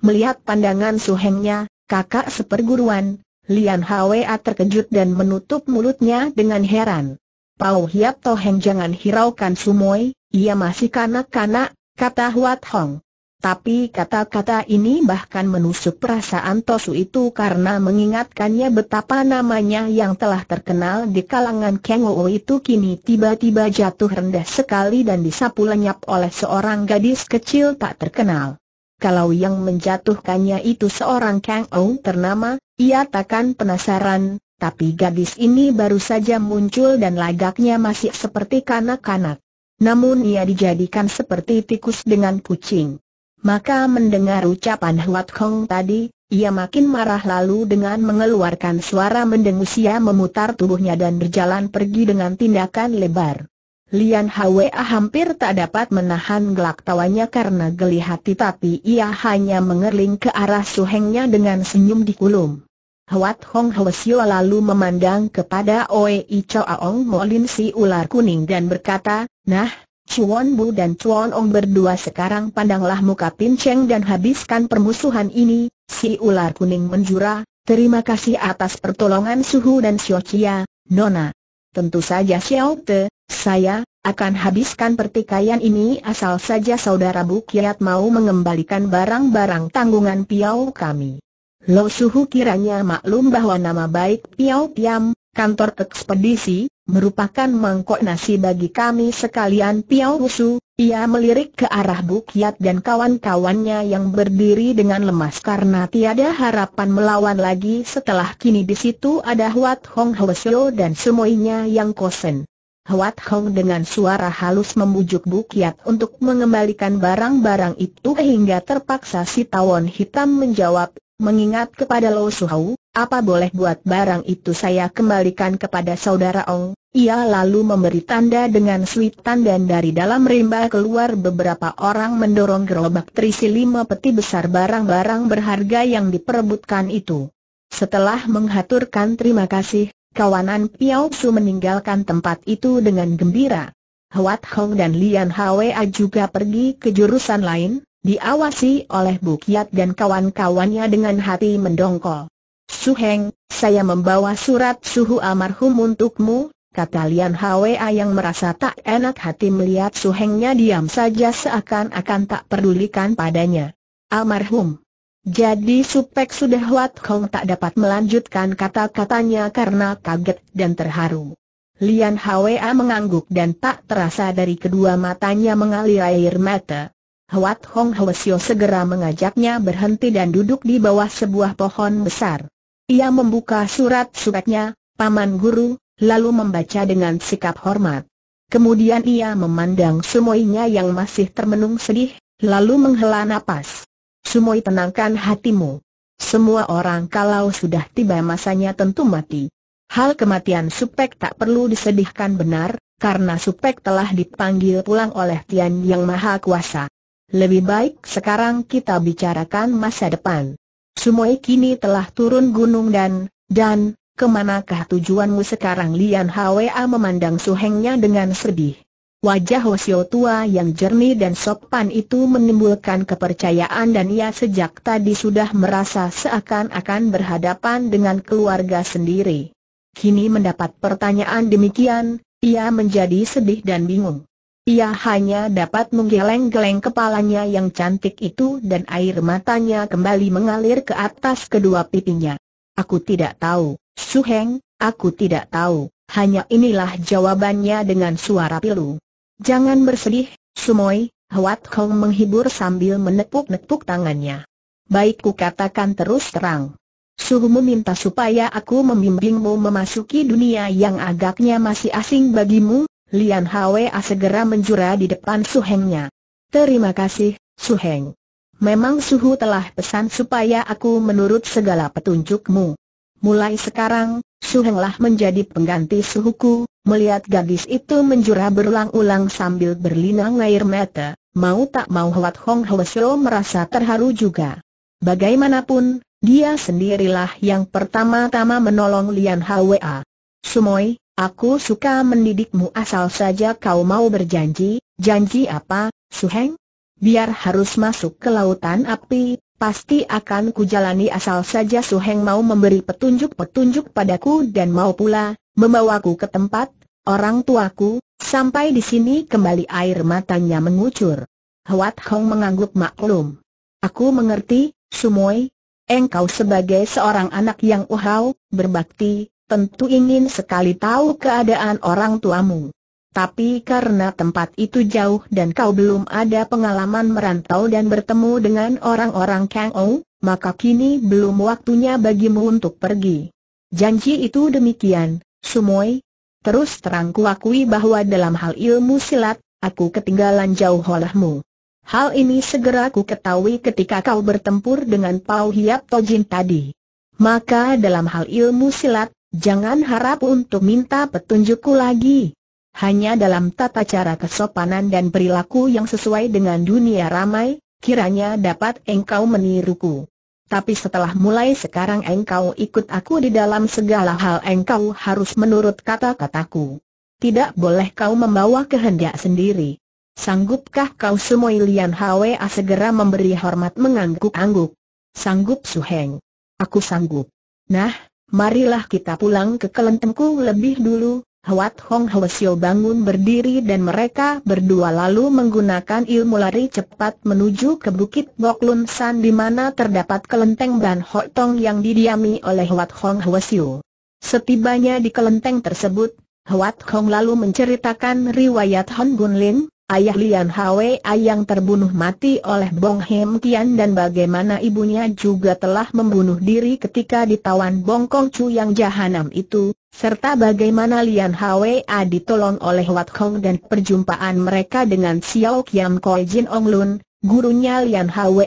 Melihat pandangan suhengnya, kakak seperguruan, Lian Hwa terkejut dan menutup mulutnya dengan heran. Pau Hiap Toheng jangan hiraukan Sumoi, ia masih kanak-kanak, kata Huat Hong. Tapi kata-kata ini bahkan menusuk perasaan Tosu itu karena mengingatkannya betapa namanya yang telah terkenal di kalangan Kang itu kini tiba-tiba jatuh rendah sekali dan disapu lenyap oleh seorang gadis kecil tak terkenal kalau yang menjatuhkannya itu seorang Kang Ong ternama, ia takkan penasaran, tapi gadis ini baru saja muncul dan lagaknya masih seperti kanak-kanak. Namun ia dijadikan seperti tikus dengan kucing. Maka mendengar ucapan Huat Kong tadi, ia makin marah lalu dengan mengeluarkan suara mendengus ia memutar tubuhnya dan berjalan pergi dengan tindakan lebar. Lian Hwa hampir tak dapat menahan gelak tawanya karena geli hati tapi ia hanya mengerling ke arah Su Hengnya dengan senyum di kulum. Huat Hong Hwasyo lalu memandang kepada Oe I Aong Molin si ular kuning dan berkata, Nah, Chuan Bu dan Chuan Ong berdua sekarang pandanglah muka Pinceng dan habiskan permusuhan ini, si ular kuning menjura, terima kasih atas pertolongan Suhu dan Xiao Chia, Nona. Tentu saja Xiao Te, saya, akan habiskan pertikaian ini asal saja saudara Bukiat mau mengembalikan barang-barang tanggungan Piau kami. Lo Suhu kiranya maklum bahwa nama baik Piau Piam, kantor ekspedisi, merupakan mangkok nasi bagi kami sekalian Piau Wusu. Ia melirik ke arah Bukiat dan kawan-kawannya yang berdiri dengan lemas karena tiada harapan melawan lagi setelah kini di situ ada Huat Hong Hwasyo dan semuanya yang kosen. Huat Hong dengan suara halus membujuk Bukiat untuk mengembalikan barang-barang itu hingga terpaksa si tawon hitam menjawab, mengingat kepada Lo Suhau, apa boleh buat barang itu saya kembalikan kepada saudara Ong. Ia lalu memberi tanda dengan switan dan dari dalam rimba keluar beberapa orang mendorong gerobak terisi lima peti besar barang-barang berharga yang diperebutkan itu. Setelah menghaturkan terima kasih, Kawanan Piao Su meninggalkan tempat itu dengan gembira. Huat Hong dan Lian Hwa juga pergi ke jurusan lain, diawasi oleh Bukiat dan kawan-kawannya dengan hati mendongkol. Su Heng, saya membawa surat suhu almarhum untukmu, kata Lian Hwa yang merasa tak enak hati melihat Su Hengnya diam saja seakan-akan tak pedulikan padanya. Almarhum, jadi Supek sudah Huat Kong tak dapat melanjutkan kata-katanya karena kaget dan terharu. Lian Hwa mengangguk dan tak terasa dari kedua matanya mengalir air mata. Huat Hong Hwasyo segera mengajaknya berhenti dan duduk di bawah sebuah pohon besar. Ia membuka surat-suratnya, Paman Guru, lalu membaca dengan sikap hormat. Kemudian ia memandang semuanya yang masih termenung sedih, lalu menghela napas. Sumoi tenangkan hatimu. Semua orang kalau sudah tiba masanya tentu mati. Hal kematian Supek tak perlu disedihkan benar, karena Supek telah dipanggil pulang oleh Tian Yang Maha Kuasa. Lebih baik sekarang kita bicarakan masa depan. Sumoi kini telah turun gunung dan, dan, kemanakah tujuanmu sekarang Lian Hwa memandang suhengnya dengan sedih. Wajah Hosio tua yang jernih dan sopan itu menimbulkan kepercayaan dan ia sejak tadi sudah merasa seakan-akan berhadapan dengan keluarga sendiri. Kini mendapat pertanyaan demikian, ia menjadi sedih dan bingung. Ia hanya dapat menggeleng-geleng kepalanya yang cantik itu dan air matanya kembali mengalir ke atas kedua pipinya. Aku tidak tahu, Su-heng, aku tidak tahu, hanya inilah jawabannya dengan suara pilu. Jangan bersedih, Sumoy, Huat Kong menghibur sambil menepuk-nepuk tangannya. Baik ku katakan terus terang. Suhu meminta supaya aku membimbingmu memasuki dunia yang agaknya masih asing bagimu, Lian Hwa segera menjura di depan Su Hengnya. Terima kasih, Su Heng. Memang Suhu telah pesan supaya aku menurut segala petunjukmu. Mulai sekarang, Su Henglah menjadi pengganti Suhuku, Melihat gadis itu menjura berulang-ulang sambil berlinang air mata, mau tak mau Huat Hong Hwasyo merasa terharu juga. Bagaimanapun, dia sendirilah yang pertama-tama menolong Lian Hwa. Sumoy, aku suka mendidikmu asal saja kau mau berjanji, janji apa, Suheng? Biar harus masuk ke lautan api, pasti akan kujalani asal saja Suheng mau memberi petunjuk-petunjuk padaku dan mau pula, Membawaku ke tempat, orang tuaku, sampai di sini kembali air matanya mengucur. Huat Hong mengangguk maklum. Aku mengerti, Sumoy. Engkau sebagai seorang anak yang uhau, berbakti, tentu ingin sekali tahu keadaan orang tuamu. Tapi karena tempat itu jauh dan kau belum ada pengalaman merantau dan bertemu dengan orang-orang Kang Ou, maka kini belum waktunya bagimu untuk pergi. Janji itu demikian, Sumoy. Terus terang kuakui bahwa dalam hal ilmu silat, aku ketinggalan jauh olehmu. Hal ini segera ku ketahui ketika kau bertempur dengan Pau Hiap Tojin tadi. Maka dalam hal ilmu silat, jangan harap untuk minta petunjukku lagi. Hanya dalam tata cara kesopanan dan perilaku yang sesuai dengan dunia ramai, kiranya dapat engkau meniruku tapi setelah mulai sekarang engkau ikut aku di dalam segala hal engkau harus menurut kata-kataku. Tidak boleh kau membawa kehendak sendiri. Sanggupkah kau semua Ilian Hwa segera memberi hormat mengangguk-angguk? Sanggup Su Heng? Aku sanggup. Nah, marilah kita pulang ke kelentengku lebih dulu, Huat Hong Hwesyo bangun berdiri dan mereka berdua lalu menggunakan ilmu lari cepat menuju ke Bukit Bok Lun San di mana terdapat kelenteng Ban Hok Tong yang didiami oleh Hwat Hong Hwesyo. Setibanya di kelenteng tersebut, Hwat Hong lalu menceritakan riwayat Hon Gun Lin, ayah Lian Hwe yang terbunuh mati oleh Bong Hem Tian dan bagaimana ibunya juga telah membunuh diri ketika ditawan Bong Kong Chu yang jahanam itu, serta bagaimana Lian Hwe ditolong oleh Wat Kong dan perjumpaan mereka dengan Xiao Qian Koi Jin Ong Lun, gurunya Lian Hwe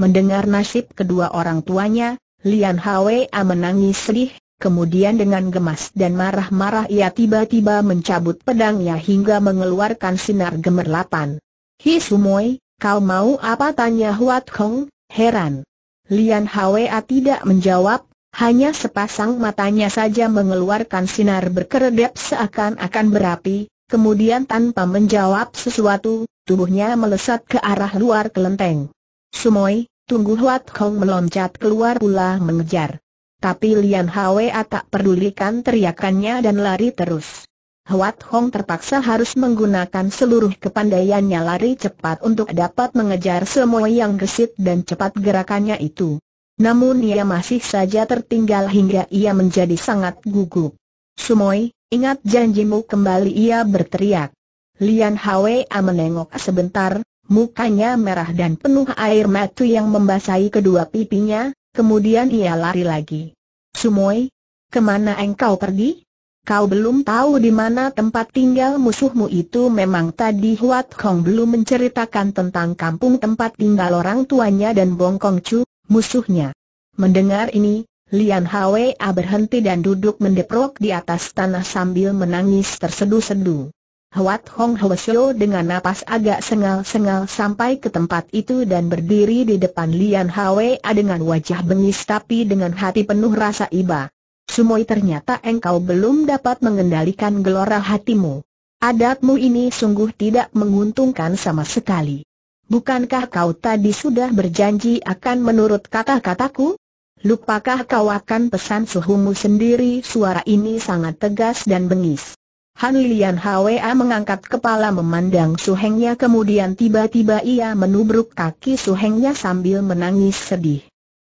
Mendengar nasib kedua orang tuanya, Lian Hwe menangis sedih, Kemudian dengan gemas dan marah-marah ia tiba-tiba mencabut pedangnya hingga mengeluarkan sinar gemerlapan. Hi Sumoy, kau mau apa tanya Huat Hong, heran. Lian Hwa tidak menjawab, hanya sepasang matanya saja mengeluarkan sinar berkeredap seakan-akan berapi, kemudian tanpa menjawab sesuatu, tubuhnya melesat ke arah luar kelenteng. Sumoy, tunggu Huat Hong meloncat keluar pula mengejar. Tapi Lian Hwa tak pedulikan teriakannya dan lari terus. Huat Hong terpaksa harus menggunakan seluruh kepandaiannya lari cepat untuk dapat mengejar semua yang gesit dan cepat gerakannya itu. Namun ia masih saja tertinggal hingga ia menjadi sangat gugup. Sumoi, ingat janjimu kembali ia berteriak. Lian Hwa menengok sebentar, mukanya merah dan penuh air matu yang membasahi kedua pipinya, Kemudian ia lari lagi. Sumoi, kemana engkau pergi? Kau belum tahu di mana tempat tinggal musuhmu itu memang tadi Huat Kong belum menceritakan tentang kampung tempat tinggal orang tuanya dan Bong Kong Chu, musuhnya. Mendengar ini, Lian Hwa berhenti dan duduk mendeprok di atas tanah sambil menangis tersedu-sedu. Huat Hong Shio dengan napas agak sengal-sengal sampai ke tempat itu dan berdiri di depan Lian Hwa dengan wajah bengis tapi dengan hati penuh rasa iba. Sumoi ternyata engkau belum dapat mengendalikan gelora hatimu. Adatmu ini sungguh tidak menguntungkan sama sekali. Bukankah kau tadi sudah berjanji akan menurut kata-kataku? Lupakah kau akan pesan suhumu sendiri? Suara ini sangat tegas dan bengis. Han Lian Hwa mengangkat kepala memandang suhengnya kemudian tiba-tiba ia menubruk kaki suhengnya sambil menangis sedih.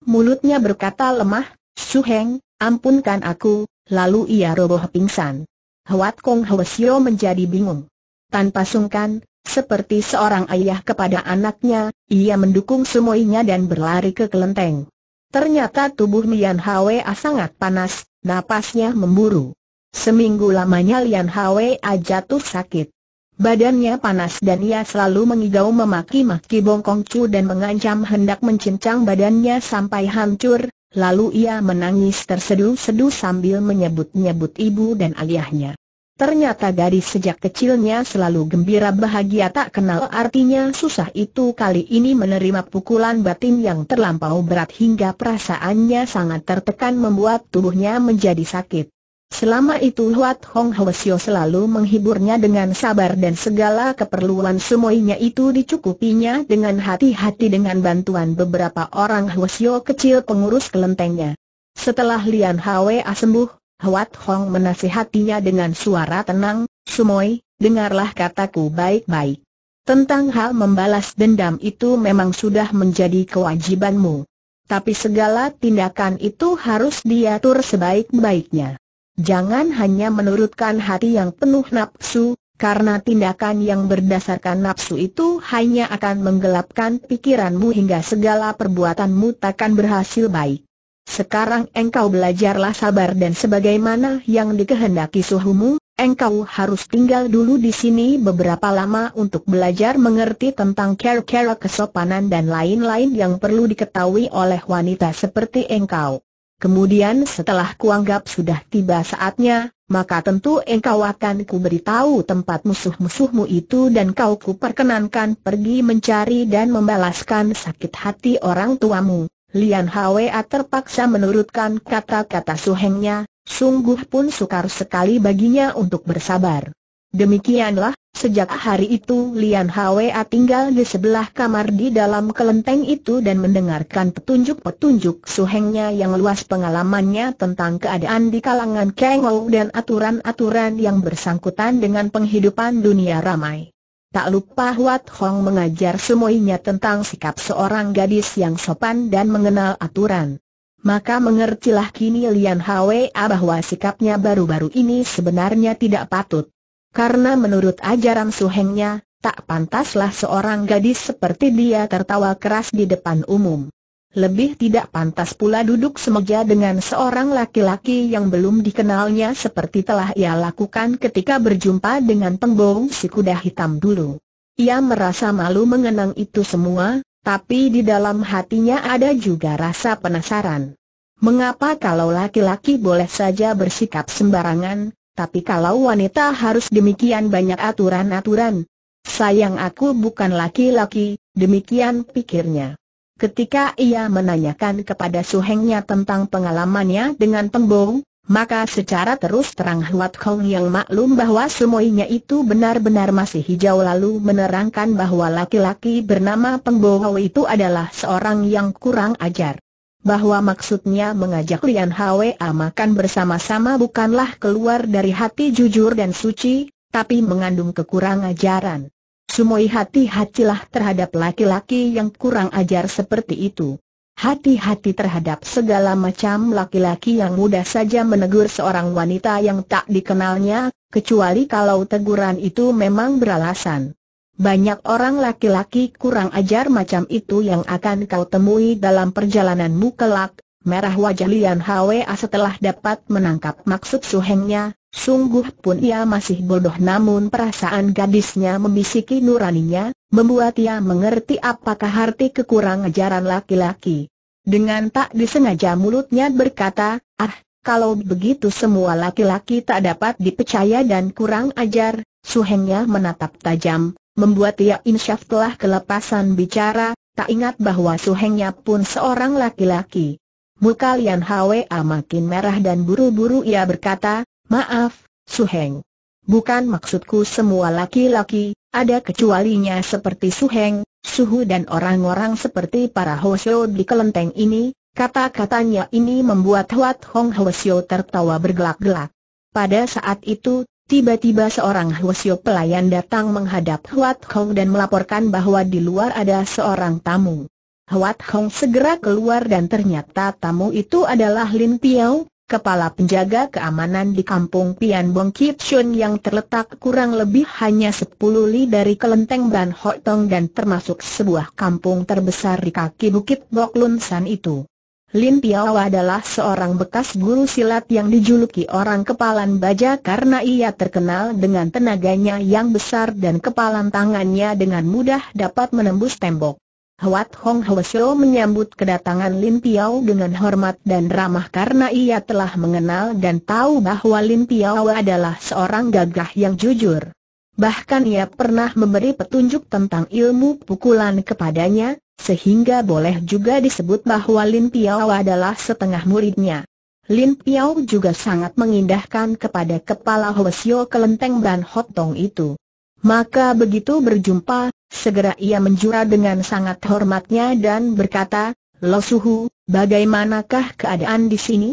Mulutnya berkata lemah, Suheng, ampunkan aku, lalu ia roboh pingsan. Hwat Kong Hwasyo menjadi bingung. Tanpa sungkan, seperti seorang ayah kepada anaknya, ia mendukung semuanya dan berlari ke kelenteng. Ternyata tubuh Lian Hwa sangat panas, napasnya memburu. Seminggu lamanya Lian Hwa jatuh sakit. Badannya panas dan ia selalu mengigau memaki-maki Bongkong Chu dan mengancam hendak mencincang badannya sampai hancur, lalu ia menangis terseduh-seduh sambil menyebut-nyebut ibu dan ayahnya. Ternyata gadis sejak kecilnya selalu gembira bahagia tak kenal artinya susah itu kali ini menerima pukulan batin yang terlampau berat hingga perasaannya sangat tertekan membuat tubuhnya menjadi sakit. Selama itu Huat Hong Sio selalu menghiburnya dengan sabar dan segala keperluan semuanya itu dicukupinya dengan hati-hati dengan bantuan beberapa orang Sio kecil pengurus kelentengnya. Setelah Lian Hwe sembuh, Huat Hong menasihatinya dengan suara tenang, Sumoy, dengarlah kataku baik-baik. Tentang hal membalas dendam itu memang sudah menjadi kewajibanmu. Tapi segala tindakan itu harus diatur sebaik-baiknya. Jangan hanya menurutkan hati yang penuh nafsu, karena tindakan yang berdasarkan nafsu itu hanya akan menggelapkan pikiranmu hingga segala perbuatanmu takkan berhasil baik. Sekarang engkau belajarlah sabar dan sebagaimana yang dikehendaki suhumu, engkau harus tinggal dulu di sini beberapa lama untuk belajar mengerti tentang cara-cara kesopanan dan lain-lain yang perlu diketahui oleh wanita seperti engkau. Kemudian setelah kuanggap sudah tiba saatnya, maka tentu engkau akan ku beritahu tempat musuh-musuhmu itu dan kau ku perkenankan pergi mencari dan membalaskan sakit hati orang tuamu. Lian Hwa terpaksa menurutkan kata-kata suhengnya, sungguh pun sukar sekali baginya untuk bersabar. Demikianlah, sejak hari itu Lian Hwa tinggal di sebelah kamar di dalam kelenteng itu dan mendengarkan petunjuk-petunjuk suhengnya yang luas pengalamannya tentang keadaan di kalangan Kengo dan aturan-aturan yang bersangkutan dengan penghidupan dunia ramai. Tak lupa Huat Hong mengajar semuanya tentang sikap seorang gadis yang sopan dan mengenal aturan. Maka mengertilah kini Lian Hwa bahwa sikapnya baru-baru ini sebenarnya tidak patut. Karena menurut ajaran suhengnya, tak pantaslah seorang gadis seperti dia tertawa keras di depan umum. Lebih tidak pantas pula duduk semeja dengan seorang laki-laki yang belum dikenalnya seperti telah ia lakukan ketika berjumpa dengan pengbong si kuda hitam dulu. Ia merasa malu mengenang itu semua, tapi di dalam hatinya ada juga rasa penasaran. Mengapa kalau laki-laki boleh saja bersikap sembarangan, tapi kalau wanita harus demikian banyak aturan-aturan. Sayang aku bukan laki-laki, demikian pikirnya. Ketika ia menanyakan kepada suhengnya tentang pengalamannya dengan pembong, maka secara terus terang Huat Kong yang maklum bahwa semuanya itu benar-benar masih hijau lalu menerangkan bahwa laki-laki bernama Pengbowo itu adalah seorang yang kurang ajar bahwa maksudnya mengajak Lian Hwa makan bersama-sama bukanlah keluar dari hati jujur dan suci, tapi mengandung kekurangan ajaran. Sumoi hati-hatilah terhadap laki-laki yang kurang ajar seperti itu. Hati-hati terhadap segala macam laki-laki yang mudah saja menegur seorang wanita yang tak dikenalnya, kecuali kalau teguran itu memang beralasan. Banyak orang laki-laki kurang ajar macam itu yang akan kau temui dalam perjalananmu kelak, merah wajah Lian Hwa setelah dapat menangkap maksud suhengnya, sungguh pun ia masih bodoh namun perasaan gadisnya membisiki nuraninya, membuat ia mengerti apakah arti kekurang ajaran laki-laki. Dengan tak disengaja mulutnya berkata, ah, kalau begitu semua laki-laki tak dapat dipercaya dan kurang ajar, suhengnya menatap tajam, membuat Tia Insyaf telah kelepasan bicara, tak ingat bahwa suhengnya pun seorang laki-laki. Muka Lian Hwa makin merah dan buru-buru ia berkata, maaf, suheng. Bukan maksudku semua laki-laki, ada kecualinya seperti suheng, suhu dan orang-orang seperti para hosyo di kelenteng ini, kata-katanya ini membuat Huat Hong Hwasyo tertawa bergelak-gelak. Pada saat itu, Tiba-tiba seorang Huasio pelayan datang menghadap Huat Hong dan melaporkan bahwa di luar ada seorang tamu. Huat Hong segera keluar dan ternyata tamu itu adalah Lin Piao, kepala penjaga keamanan di kampung Pian Bong Kip Shun yang terletak kurang lebih hanya 10 li dari kelenteng Ban Hotong Tong dan termasuk sebuah kampung terbesar di kaki bukit Bok Lun San itu. Lin Piao adalah seorang bekas guru silat yang dijuluki orang kepalan baja karena ia terkenal dengan tenaganya yang besar dan kepalan tangannya dengan mudah dapat menembus tembok. Huat Hong Hwesyo menyambut kedatangan Lin Piao dengan hormat dan ramah karena ia telah mengenal dan tahu bahwa Lin Piao adalah seorang gagah yang jujur. Bahkan ia pernah memberi petunjuk tentang ilmu pukulan kepadanya, sehingga boleh juga disebut bahwa Lin Piao adalah setengah muridnya. Lin Piao juga sangat mengindahkan kepada kepala Hwasyo kelenteng Ban Hot Tong itu. Maka begitu berjumpa, segera ia menjura dengan sangat hormatnya dan berkata, Lo Suhu, bagaimanakah keadaan di sini?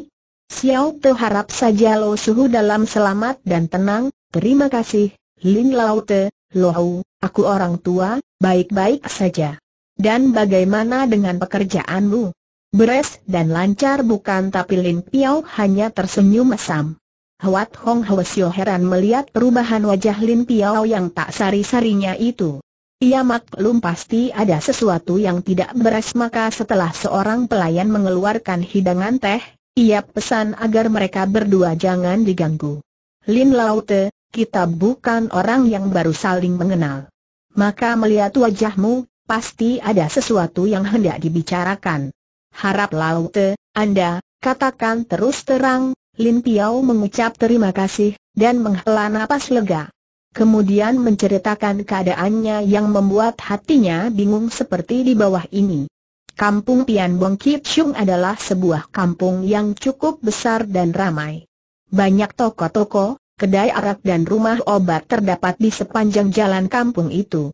Xiao Te harap saja Lo Suhu dalam selamat dan tenang, terima kasih, Lin Lao Te, Lo Hu, aku orang tua, baik-baik saja. Dan bagaimana dengan pekerjaanmu? Beres dan lancar bukan tapi Lin Piao hanya tersenyum mesam. Huat Hong Hwasyo heran melihat perubahan wajah Lin Piao yang tak sari-sarinya itu. Ia maklum pasti ada sesuatu yang tidak beres maka setelah seorang pelayan mengeluarkan hidangan teh, ia pesan agar mereka berdua jangan diganggu. Lin Laute, kita bukan orang yang baru saling mengenal. Maka melihat wajahmu, pasti ada sesuatu yang hendak dibicarakan. Harap Laute, Anda, katakan terus terang, Lin Piao mengucap terima kasih, dan menghela napas lega. Kemudian menceritakan keadaannya yang membuat hatinya bingung seperti di bawah ini. Kampung Pian Bong Kip Chung adalah sebuah kampung yang cukup besar dan ramai. Banyak toko-toko, kedai arak dan rumah obat terdapat di sepanjang jalan kampung itu.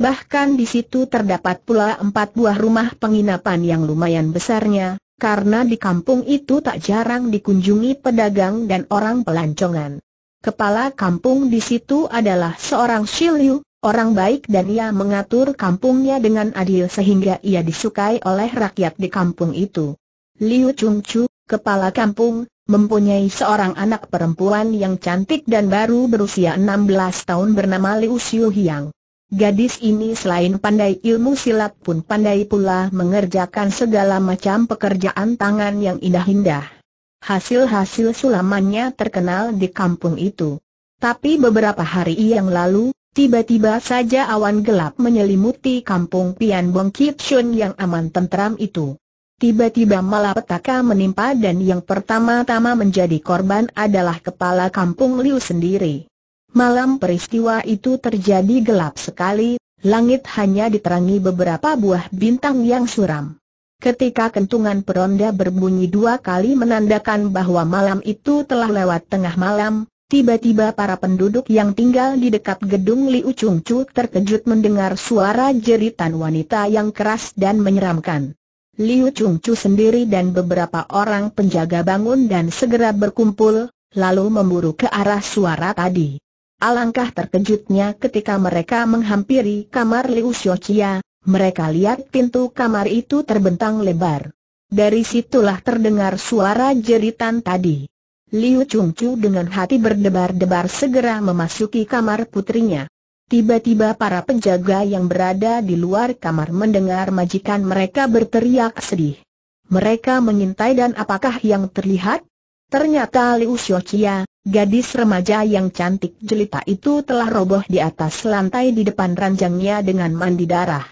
Bahkan di situ terdapat pula empat buah rumah penginapan yang lumayan besarnya, karena di kampung itu tak jarang dikunjungi pedagang dan orang pelancongan. Kepala kampung di situ adalah seorang Shiliu, orang baik dan ia mengatur kampungnya dengan adil sehingga ia disukai oleh rakyat di kampung itu. Liu Chungchu, kepala kampung, mempunyai seorang anak perempuan yang cantik dan baru berusia 16 tahun bernama Liu Xiuhyang. Gadis ini selain pandai ilmu silat pun pandai pula mengerjakan segala macam pekerjaan tangan yang indah-indah. Hasil-hasil sulamannya terkenal di kampung itu. Tapi beberapa hari yang lalu, tiba-tiba saja awan gelap menyelimuti kampung Pian Bong Kit Shun yang aman tentram itu. Tiba-tiba malapetaka menimpa dan yang pertama-tama menjadi korban adalah kepala kampung Liu sendiri. Malam peristiwa itu terjadi gelap sekali, langit hanya diterangi beberapa buah bintang yang suram. Ketika kentungan peronda berbunyi dua kali menandakan bahwa malam itu telah lewat tengah malam, tiba-tiba para penduduk yang tinggal di dekat gedung Liu Chung Chu terkejut mendengar suara jeritan wanita yang keras dan menyeramkan. Liu Chung Chu sendiri dan beberapa orang penjaga bangun dan segera berkumpul, lalu memburu ke arah suara tadi. Alangkah terkejutnya ketika mereka menghampiri kamar Liu Xiaoqia, mereka lihat pintu kamar itu terbentang lebar. Dari situlah terdengar suara jeritan tadi. Liu Chungcu dengan hati berdebar-debar segera memasuki kamar putrinya. Tiba-tiba para penjaga yang berada di luar kamar mendengar majikan mereka berteriak sedih. Mereka mengintai dan apakah yang terlihat? Ternyata Liu Xiochia, gadis remaja yang cantik jelita itu telah roboh di atas lantai di depan ranjangnya dengan mandi darah.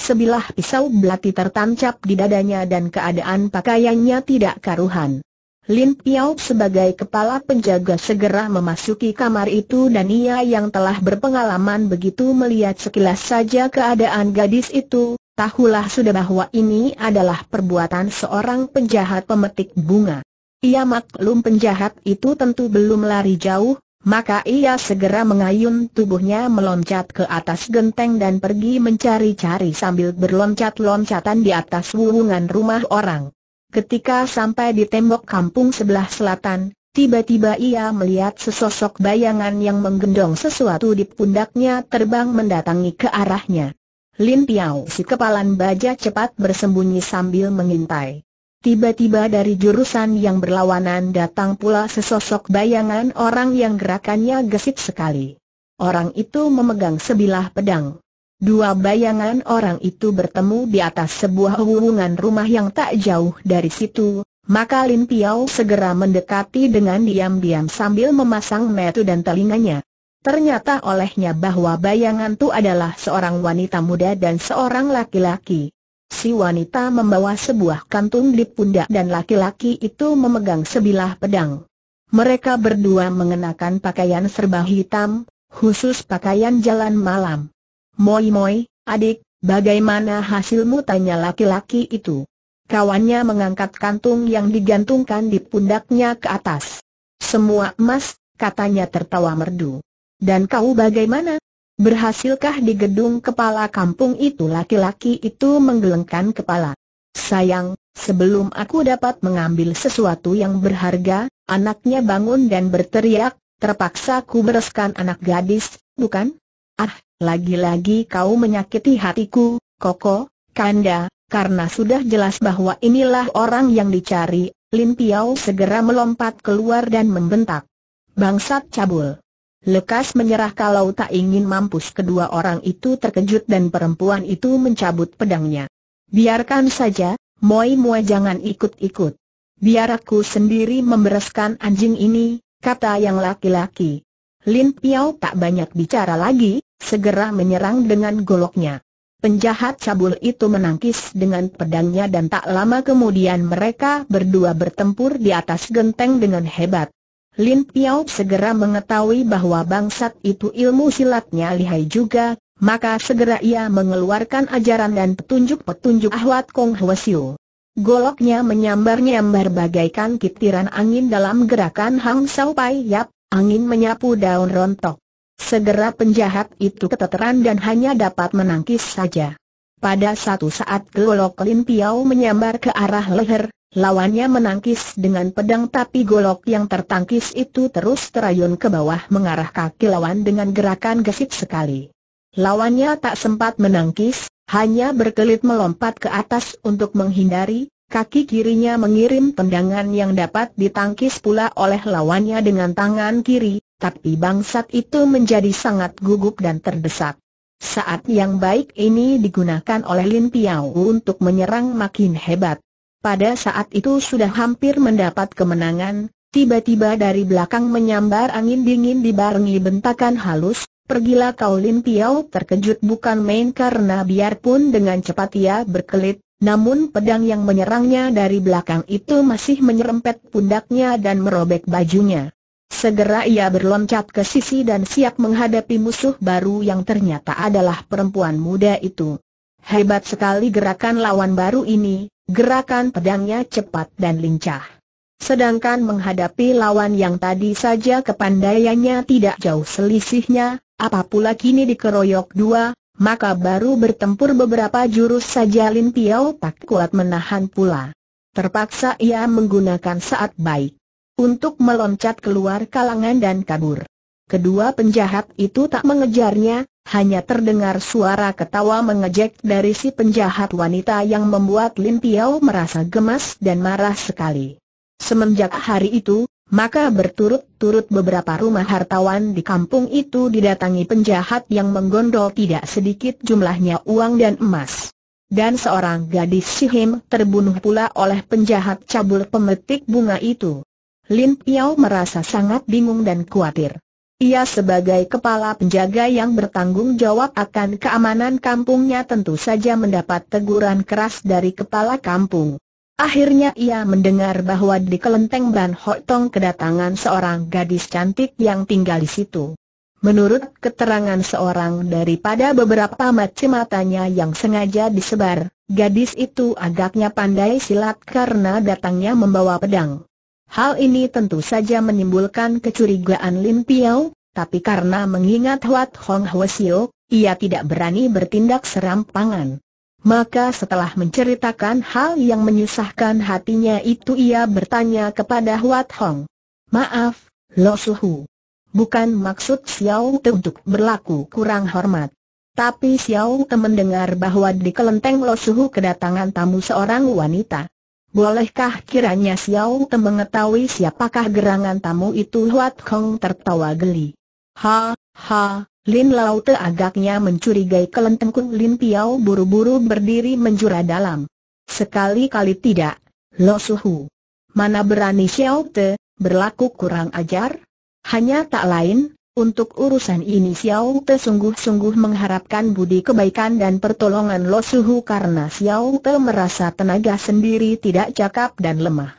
Sebilah pisau belati tertancap di dadanya dan keadaan pakaiannya tidak karuhan. Lin Piao sebagai kepala penjaga segera memasuki kamar itu dan ia yang telah berpengalaman begitu melihat sekilas saja keadaan gadis itu, tahulah sudah bahwa ini adalah perbuatan seorang penjahat pemetik bunga. Ia maklum penjahat itu tentu belum lari jauh, maka ia segera mengayun tubuhnya meloncat ke atas genteng dan pergi mencari-cari sambil berloncat-loncatan di atas wuwungan rumah orang. Ketika sampai di tembok kampung sebelah selatan, tiba-tiba ia melihat sesosok bayangan yang menggendong sesuatu di pundaknya terbang mendatangi ke arahnya. Lin Piao si kepalan baja cepat bersembunyi sambil mengintai. Tiba-tiba dari jurusan yang berlawanan datang pula sesosok bayangan orang yang gerakannya gesit sekali. Orang itu memegang sebilah pedang. Dua bayangan orang itu bertemu di atas sebuah hubungan rumah yang tak jauh dari situ, maka Lin Piao segera mendekati dengan diam-diam sambil memasang metu dan telinganya. Ternyata olehnya bahwa bayangan itu adalah seorang wanita muda dan seorang laki-laki. Si wanita membawa sebuah kantung di pundak dan laki-laki itu memegang sebilah pedang. Mereka berdua mengenakan pakaian serba hitam, khusus pakaian jalan malam. Moi moi, adik, bagaimana hasilmu tanya laki-laki itu? Kawannya mengangkat kantung yang digantungkan di pundaknya ke atas. Semua emas, katanya tertawa merdu. Dan kau bagaimana? Berhasilkah di gedung kepala kampung itu laki-laki itu menggelengkan kepala? Sayang, sebelum aku dapat mengambil sesuatu yang berharga, anaknya bangun dan berteriak, terpaksa ku bereskan anak gadis, bukan? Ah, lagi-lagi kau menyakiti hatiku, Koko, Kanda, karena sudah jelas bahwa inilah orang yang dicari, Lin Piao segera melompat keluar dan membentak. Bangsat cabul! Lekas menyerah kalau tak ingin mampus kedua orang itu terkejut dan perempuan itu mencabut pedangnya. Biarkan saja, Moi Moi jangan ikut-ikut. Biar aku sendiri membereskan anjing ini, kata yang laki-laki. Lin Piao tak banyak bicara lagi, segera menyerang dengan goloknya. Penjahat cabul itu menangkis dengan pedangnya dan tak lama kemudian mereka berdua bertempur di atas genteng dengan hebat. Lin Piao segera mengetahui bahwa bangsat itu ilmu silatnya lihai juga, maka segera ia mengeluarkan ajaran dan petunjuk-petunjuk Ahwat Kong Hwasio. Goloknya menyambar-nyambar bagaikan kitiran angin dalam gerakan Hang Sao Pai Yap, angin menyapu daun rontok. Segera penjahat itu keteteran dan hanya dapat menangkis saja. Pada satu saat golok Lin Piao menyambar ke arah leher, Lawannya menangkis dengan pedang tapi golok yang tertangkis itu terus terayun ke bawah mengarah kaki lawan dengan gerakan gesit sekali. Lawannya tak sempat menangkis, hanya berkelit melompat ke atas untuk menghindari, kaki kirinya mengirim tendangan yang dapat ditangkis pula oleh lawannya dengan tangan kiri, tapi bangsat itu menjadi sangat gugup dan terdesak. Saat yang baik ini digunakan oleh Lin Piao untuk menyerang makin hebat pada saat itu sudah hampir mendapat kemenangan, tiba-tiba dari belakang menyambar angin dingin dibarengi bentakan halus, pergilah kau Lin Piao terkejut bukan main karena biarpun dengan cepat ia berkelit, namun pedang yang menyerangnya dari belakang itu masih menyerempet pundaknya dan merobek bajunya. Segera ia berloncat ke sisi dan siap menghadapi musuh baru yang ternyata adalah perempuan muda itu. Hebat sekali gerakan lawan baru ini, gerakan pedangnya cepat dan lincah. Sedangkan menghadapi lawan yang tadi saja kepandaiannya tidak jauh selisihnya, apapula kini dikeroyok dua, maka baru bertempur beberapa jurus saja Lin Piao tak kuat menahan pula. Terpaksa ia menggunakan saat baik untuk meloncat keluar kalangan dan kabur. Kedua penjahat itu tak mengejarnya, hanya terdengar suara ketawa mengejek dari si penjahat wanita yang membuat Lin Piao merasa gemas dan marah sekali. Semenjak hari itu, maka berturut-turut beberapa rumah hartawan di kampung itu didatangi penjahat yang menggondol tidak sedikit jumlahnya uang dan emas. Dan seorang gadis Sihim terbunuh pula oleh penjahat cabul pemetik bunga itu. Lin Piao merasa sangat bingung dan khawatir. Ia sebagai kepala penjaga yang bertanggung jawab akan keamanan kampungnya tentu saja mendapat teguran keras dari kepala kampung. Akhirnya ia mendengar bahwa di kelenteng Ban Hotong Tong kedatangan seorang gadis cantik yang tinggal di situ. Menurut keterangan seorang daripada beberapa macam matanya yang sengaja disebar, gadis itu agaknya pandai silat karena datangnya membawa pedang. Hal ini tentu saja menimbulkan kecurigaan Lim Piao, tapi karena mengingat Huat Hong Hwasio, ia tidak berani bertindak serampangan. Maka setelah menceritakan hal yang menyusahkan hatinya itu ia bertanya kepada Huat Hong. Maaf, Lo Suhu. Bukan maksud Xiao Te untuk berlaku kurang hormat. Tapi Xiao Te mendengar bahwa di kelenteng Lo Suhu kedatangan tamu seorang wanita. Bolehkah kiranya Xiao Te mengetahui siapakah gerangan tamu itu Huat Kong tertawa geli. Ha, ha, Lin Lao Te agaknya mencurigai kelentengku Lin Piao buru-buru berdiri menjura dalam. Sekali-kali tidak, Lo Suhu. Mana berani Xiao Te, berlaku kurang ajar? Hanya tak lain, untuk urusan ini Xiao Te sungguh-sungguh mengharapkan budi kebaikan dan pertolongan Lo Suhu karena Xiao Te merasa tenaga sendiri tidak cakap dan lemah.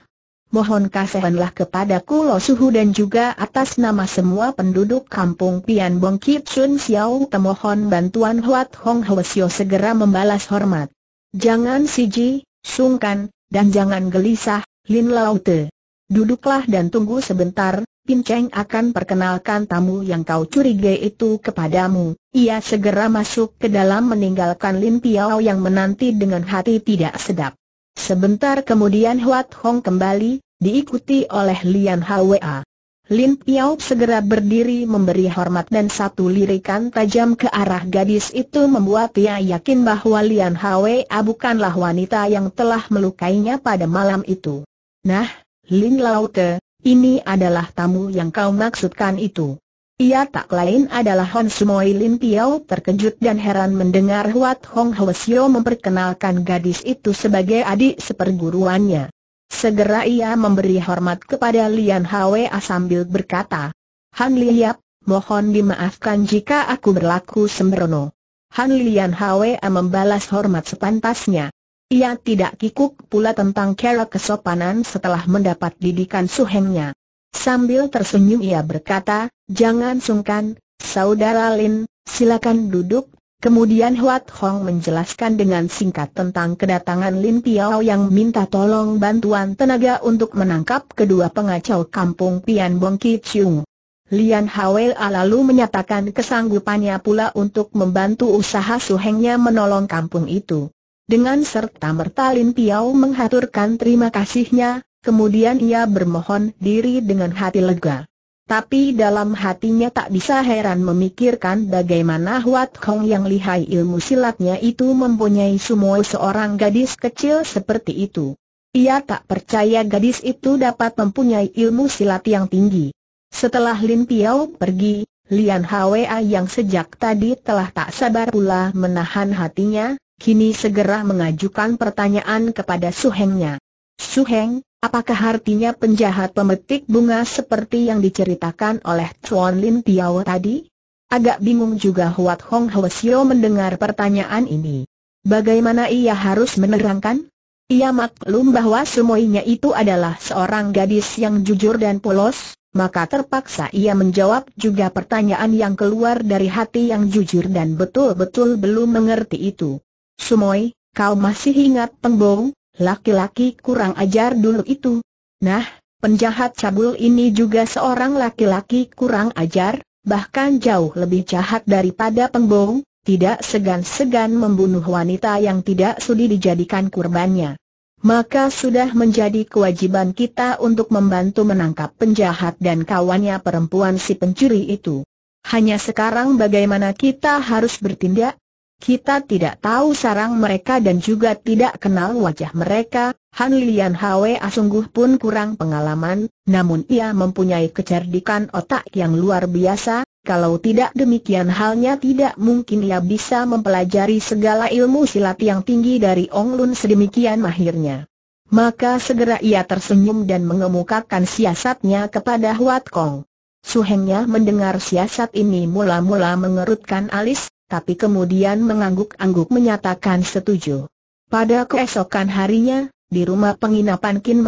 Mohon kasihanlah kepadaku Lo Suhu dan juga atas nama semua penduduk kampung Pian Bong Kip Sun Xiao Te mohon bantuan Huat Hong Sio segera membalas hormat. Jangan siji, sungkan, dan jangan gelisah, Lin Lao Te. Duduklah dan tunggu sebentar, Pin Cheng akan perkenalkan tamu yang kau curigai itu kepadamu. Ia segera masuk ke dalam meninggalkan Lin Piao yang menanti dengan hati tidak sedap. Sebentar kemudian Huat Hong kembali, diikuti oleh Lian Hwa. Lin Piao segera berdiri memberi hormat dan satu lirikan tajam ke arah gadis itu membuat ia yakin bahwa Lian Hwa bukanlah wanita yang telah melukainya pada malam itu. Nah, Lin Laute, ini adalah tamu yang kau maksudkan itu. Ia tak lain adalah Hon Sumoy Lin Piao terkejut dan heran mendengar Huat Hong Hwasyo memperkenalkan gadis itu sebagai adik seperguruannya. Segera ia memberi hormat kepada Lian Hwa sambil berkata, Han Liap, mohon dimaafkan jika aku berlaku sembrono. Han Lian Hwa membalas hormat sepantasnya. Ia tidak kikuk pula tentang cara kesopanan setelah mendapat didikan suhengnya. Sambil tersenyum ia berkata, jangan sungkan, Saudara Lin, silakan duduk. Kemudian Huat Hong menjelaskan dengan singkat tentang kedatangan Lin Piao yang minta tolong bantuan tenaga untuk menangkap kedua pengacau kampung Pian Bong Ki Chung. Lian Hawel lalu menyatakan kesanggupannya pula untuk membantu usaha suhengnya menolong kampung itu. Dengan serta merta Lin Piao menghaturkan terima kasihnya, kemudian ia bermohon diri dengan hati lega. Tapi dalam hatinya tak bisa heran memikirkan bagaimana Huat Kong yang lihai ilmu silatnya itu mempunyai semua seorang gadis kecil seperti itu. Ia tak percaya gadis itu dapat mempunyai ilmu silat yang tinggi. Setelah Lin Piao pergi, Lian Hwa yang sejak tadi telah tak sabar pula menahan hatinya, kini segera mengajukan pertanyaan kepada Suhengnya. Suheng, apakah artinya penjahat pemetik bunga seperti yang diceritakan oleh Chuan Lin Tiao tadi? Agak bingung juga Huat Hong Hwasyo mendengar pertanyaan ini. Bagaimana ia harus menerangkan? Ia maklum bahwa semuanya itu adalah seorang gadis yang jujur dan polos, maka terpaksa ia menjawab juga pertanyaan yang keluar dari hati yang jujur dan betul-betul belum mengerti itu. Sumoy, kau masih ingat pengbong, laki-laki kurang ajar dulu itu? Nah, penjahat cabul ini juga seorang laki-laki kurang ajar, bahkan jauh lebih jahat daripada pengbong, tidak segan-segan membunuh wanita yang tidak sudi dijadikan kurbannya. Maka sudah menjadi kewajiban kita untuk membantu menangkap penjahat dan kawannya perempuan si pencuri itu. Hanya sekarang bagaimana kita harus bertindak? Kita tidak tahu sarang mereka dan juga tidak kenal wajah mereka, Han Lian Hwe sungguh pun kurang pengalaman, namun ia mempunyai kecerdikan otak yang luar biasa, kalau tidak demikian halnya tidak mungkin ia bisa mempelajari segala ilmu silat yang tinggi dari Ong Lun sedemikian mahirnya. Maka segera ia tersenyum dan mengemukakan siasatnya kepada Huat Kong. Suhengnya mendengar siasat ini mula-mula mengerutkan alis, tapi kemudian mengangguk-angguk menyatakan setuju. Pada keesokan harinya, di rumah penginapan Kin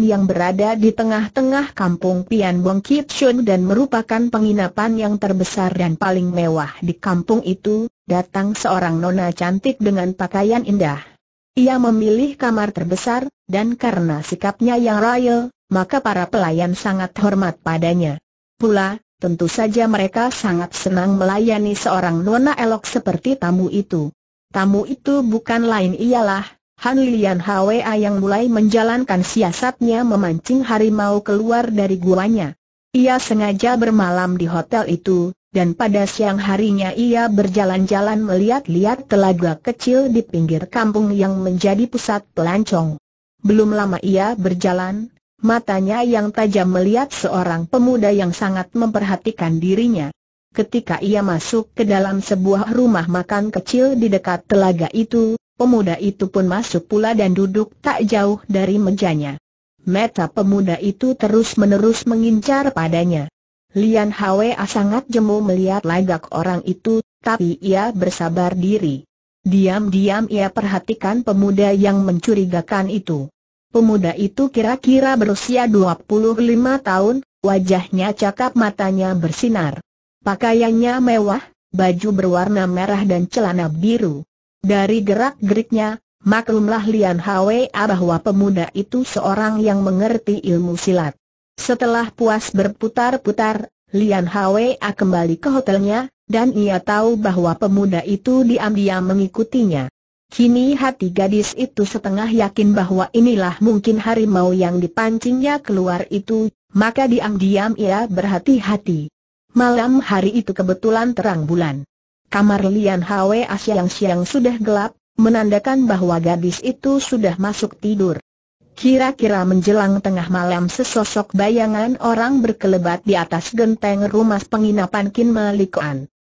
yang berada di tengah-tengah kampung Pian Bong Kit Shun dan merupakan penginapan yang terbesar dan paling mewah di kampung itu, datang seorang nona cantik dengan pakaian indah. Ia memilih kamar terbesar, dan karena sikapnya yang royal, maka para pelayan sangat hormat padanya. Pula, tentu saja mereka sangat senang melayani seorang nona elok seperti tamu itu. Tamu itu bukan lain ialah Han Lian Hwa yang mulai menjalankan siasatnya memancing harimau keluar dari guanya. Ia sengaja bermalam di hotel itu, dan pada siang harinya ia berjalan-jalan melihat-lihat telaga kecil di pinggir kampung yang menjadi pusat pelancong. Belum lama ia berjalan, matanya yang tajam melihat seorang pemuda yang sangat memperhatikan dirinya. Ketika ia masuk ke dalam sebuah rumah makan kecil di dekat telaga itu, pemuda itu pun masuk pula dan duduk tak jauh dari mejanya. Mata pemuda itu terus-menerus mengincar padanya. Lian Hwa sangat jemu melihat lagak orang itu, tapi ia bersabar diri. Diam-diam ia perhatikan pemuda yang mencurigakan itu. Pemuda itu kira-kira berusia 25 tahun, wajahnya cakap matanya bersinar. Pakaiannya mewah, baju berwarna merah dan celana biru. Dari gerak-geriknya, maklumlah Lian Hwa bahwa pemuda itu seorang yang mengerti ilmu silat. Setelah puas berputar-putar, Lian Hwa kembali ke hotelnya, dan ia tahu bahwa pemuda itu diam-diam mengikutinya. Kini hati gadis itu setengah yakin bahwa inilah mungkin harimau yang dipancingnya keluar itu, maka diam-diam ia berhati-hati. Malam hari itu kebetulan terang bulan. Kamar Lian Hwe siang-siang sudah gelap, menandakan bahwa gadis itu sudah masuk tidur. Kira-kira menjelang tengah malam sesosok bayangan orang berkelebat di atas genteng rumah penginapan Kin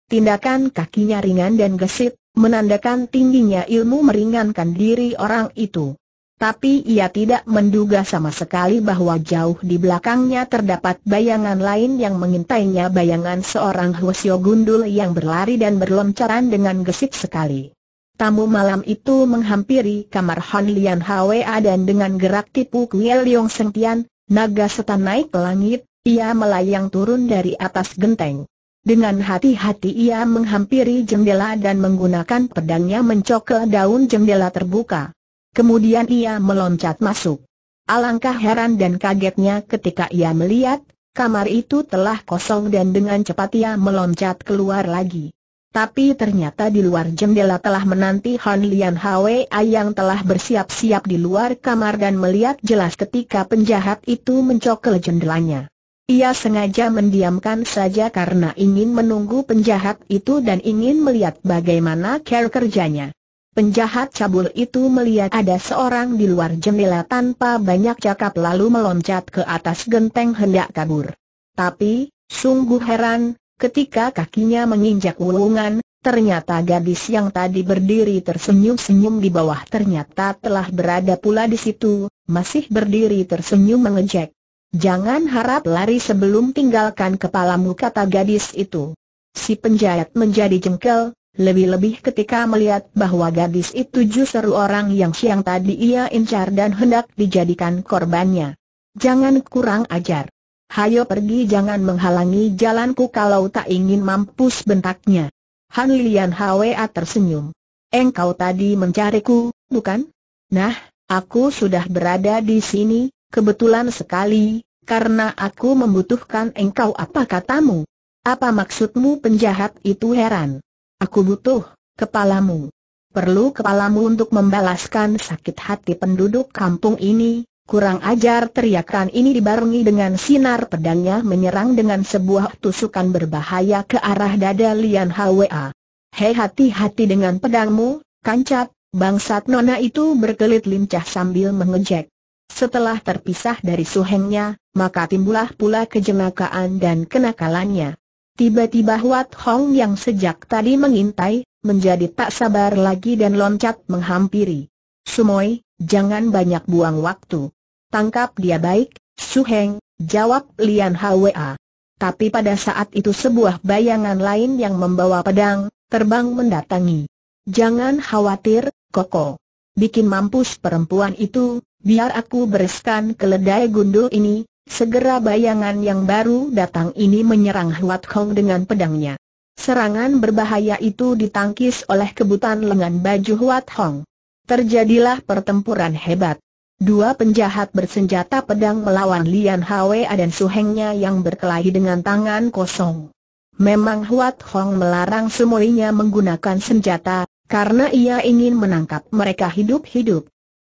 Tindakan kakinya ringan dan gesit, menandakan tingginya ilmu meringankan diri orang itu. Tapi ia tidak menduga sama sekali bahwa jauh di belakangnya terdapat bayangan lain yang mengintainya bayangan seorang Hwasyo Gundul yang berlari dan berloncaran dengan gesit sekali. Tamu malam itu menghampiri kamar Han Lian Hwa dan dengan gerak tipu Kuil Leong Sengtian, naga setan naik ke langit, ia melayang turun dari atas genteng. Dengan hati-hati ia menghampiri jendela dan menggunakan pedangnya mencokel daun jendela terbuka. Kemudian ia meloncat masuk. Alangkah heran dan kagetnya ketika ia melihat, kamar itu telah kosong dan dengan cepat ia meloncat keluar lagi. Tapi ternyata di luar jendela telah menanti Han Lian Hwa yang telah bersiap-siap di luar kamar dan melihat jelas ketika penjahat itu mencokel jendelanya. Ia sengaja mendiamkan saja karena ingin menunggu penjahat itu dan ingin melihat bagaimana care kerjanya. Penjahat cabul itu melihat ada seorang di luar jendela tanpa banyak cakap lalu meloncat ke atas genteng hendak kabur. Tapi, sungguh heran, ketika kakinya menginjak wulungan, ternyata gadis yang tadi berdiri tersenyum-senyum di bawah ternyata telah berada pula di situ, masih berdiri tersenyum mengejek. Jangan harap lari sebelum tinggalkan kepalamu kata gadis itu. Si penjahat menjadi jengkel, lebih-lebih ketika melihat bahwa gadis itu justru orang yang siang tadi ia incar dan hendak dijadikan korbannya. Jangan kurang ajar. Hayo pergi jangan menghalangi jalanku kalau tak ingin mampus bentaknya. Han Lilian Hwa tersenyum. Engkau tadi mencariku, bukan? Nah, aku sudah berada di sini, kebetulan sekali, karena aku membutuhkan engkau apa katamu? Apa maksudmu penjahat itu heran? Aku butuh kepalamu. Perlu kepalamu untuk membalaskan sakit hati penduduk kampung ini. Kurang ajar teriakan ini dibarengi dengan sinar pedangnya menyerang dengan sebuah tusukan berbahaya ke arah dada Lian Hwa. Hei hati-hati dengan pedangmu, kancat, bangsat nona itu berkelit lincah sambil mengejek. Setelah terpisah dari suhengnya, maka timbullah pula kejenakaan dan kenakalannya. Tiba-tiba Huat Hong yang sejak tadi mengintai, menjadi tak sabar lagi dan loncat menghampiri. Sumoy, jangan banyak buang waktu. Tangkap dia baik, Suheng, jawab Lian Hwa. Tapi pada saat itu sebuah bayangan lain yang membawa pedang, terbang mendatangi. Jangan khawatir, Koko. Bikin mampus perempuan itu, biar aku bereskan keledai gundul ini, segera bayangan yang baru datang ini menyerang Huat Hong dengan pedangnya. Serangan berbahaya itu ditangkis oleh kebutan lengan baju Huat Hong. Terjadilah pertempuran hebat. Dua penjahat bersenjata pedang melawan Lian Hwe dan suhengnya yang berkelahi dengan tangan kosong. Memang Huat Hong melarang semuanya menggunakan senjata, karena ia ingin menangkap mereka hidup-hidup.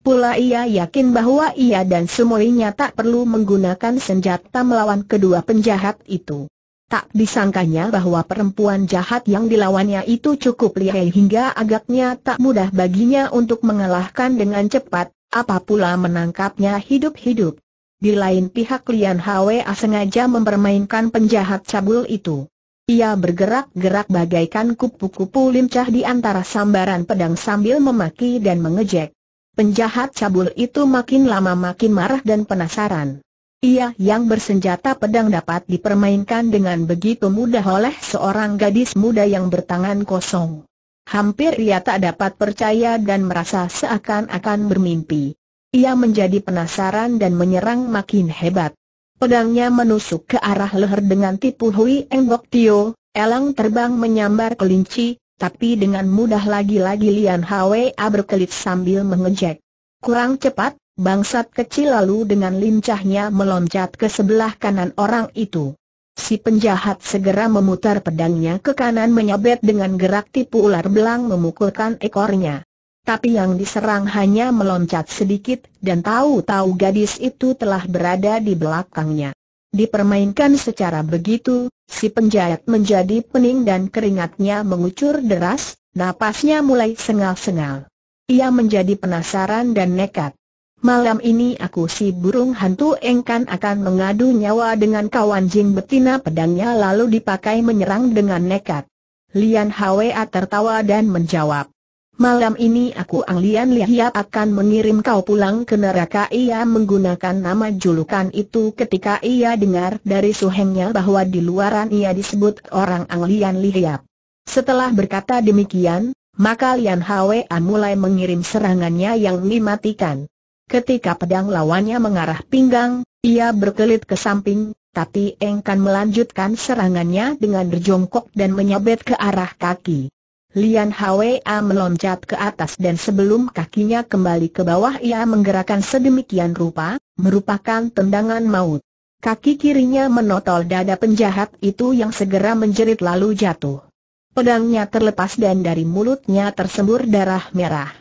Pula ia yakin bahwa ia dan semuanya tak perlu menggunakan senjata melawan kedua penjahat itu. Tak disangkanya bahwa perempuan jahat yang dilawannya itu cukup lihai hingga agaknya tak mudah baginya untuk mengalahkan dengan cepat, apapula menangkapnya hidup-hidup. Di lain pihak Lian Hwa sengaja mempermainkan penjahat cabul itu. Ia bergerak-gerak bagaikan kupu-kupu lincah di antara sambaran pedang sambil memaki dan mengejek. Penjahat cabul itu makin lama makin marah dan penasaran. Ia yang bersenjata pedang dapat dipermainkan dengan begitu mudah oleh seorang gadis muda yang bertangan kosong. Hampir ia tak dapat percaya dan merasa seakan-akan bermimpi. Ia menjadi penasaran dan menyerang makin hebat. Pedangnya menusuk ke arah leher dengan tipu Hui Eng Bok Tio, elang terbang menyambar kelinci, tapi dengan mudah lagi-lagi Lian Hwa berkelit sambil mengejek. Kurang cepat, bangsat kecil lalu dengan lincahnya meloncat ke sebelah kanan orang itu. Si penjahat segera memutar pedangnya ke kanan menyabet dengan gerak tipu ular belang memukulkan ekornya. Tapi yang diserang hanya meloncat sedikit dan tahu-tahu gadis itu telah berada di belakangnya dipermainkan secara begitu, si penjahat menjadi pening dan keringatnya mengucur deras, napasnya mulai sengal-sengal. Ia menjadi penasaran dan nekat. Malam ini aku si burung hantu engkan akan mengadu nyawa dengan kawan jing betina pedangnya lalu dipakai menyerang dengan nekat. Lian Hwa tertawa dan menjawab, Malam ini aku Ang Lian Lihiap akan mengirim kau pulang ke neraka Ia menggunakan nama julukan itu ketika ia dengar dari suhengnya bahwa di luaran ia disebut orang Ang Lian Lihiap Setelah berkata demikian, maka Lian Hwa mulai mengirim serangannya yang mematikan Ketika pedang lawannya mengarah pinggang, ia berkelit ke samping, tapi Engkan melanjutkan serangannya dengan berjongkok dan menyabet ke arah kaki Lian Hwa meloncat ke atas dan sebelum kakinya kembali ke bawah ia menggerakkan sedemikian rupa, merupakan tendangan maut. Kaki kirinya menotol dada penjahat itu yang segera menjerit lalu jatuh. Pedangnya terlepas dan dari mulutnya tersembur darah merah.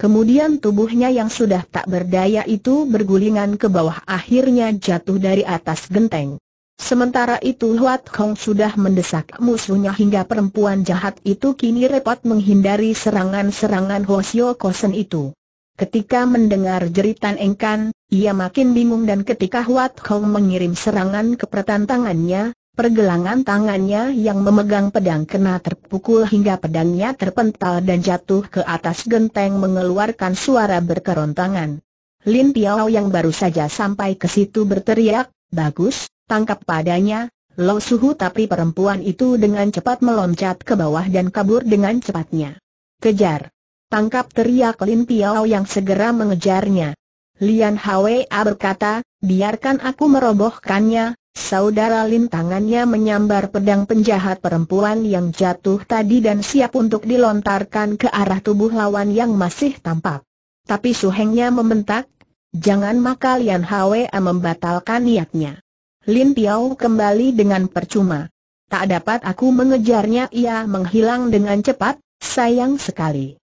Kemudian tubuhnya yang sudah tak berdaya itu bergulingan ke bawah akhirnya jatuh dari atas genteng. Sementara itu Huat Kong sudah mendesak musuhnya hingga perempuan jahat itu kini repot menghindari serangan-serangan Hosio Kosen itu. Ketika mendengar jeritan Engkan, ia makin bingung dan ketika Huat Kong mengirim serangan ke pertantangannya, pergelangan tangannya yang memegang pedang kena terpukul hingga pedangnya terpental dan jatuh ke atas genteng mengeluarkan suara berkerontangan. Lin Piao yang baru saja sampai ke situ berteriak, Bagus, tangkap padanya, Lo Suhu tapi perempuan itu dengan cepat meloncat ke bawah dan kabur dengan cepatnya. Kejar! Tangkap teriak Lin Piao yang segera mengejarnya. Lian Hwa berkata, biarkan aku merobohkannya, saudara Lin tangannya menyambar pedang penjahat perempuan yang jatuh tadi dan siap untuk dilontarkan ke arah tubuh lawan yang masih tampak. Tapi suhengnya membentak, jangan maka Lian Hwa membatalkan niatnya. Lin Piao kembali dengan percuma. Tak dapat aku mengejarnya ia menghilang dengan cepat, sayang sekali.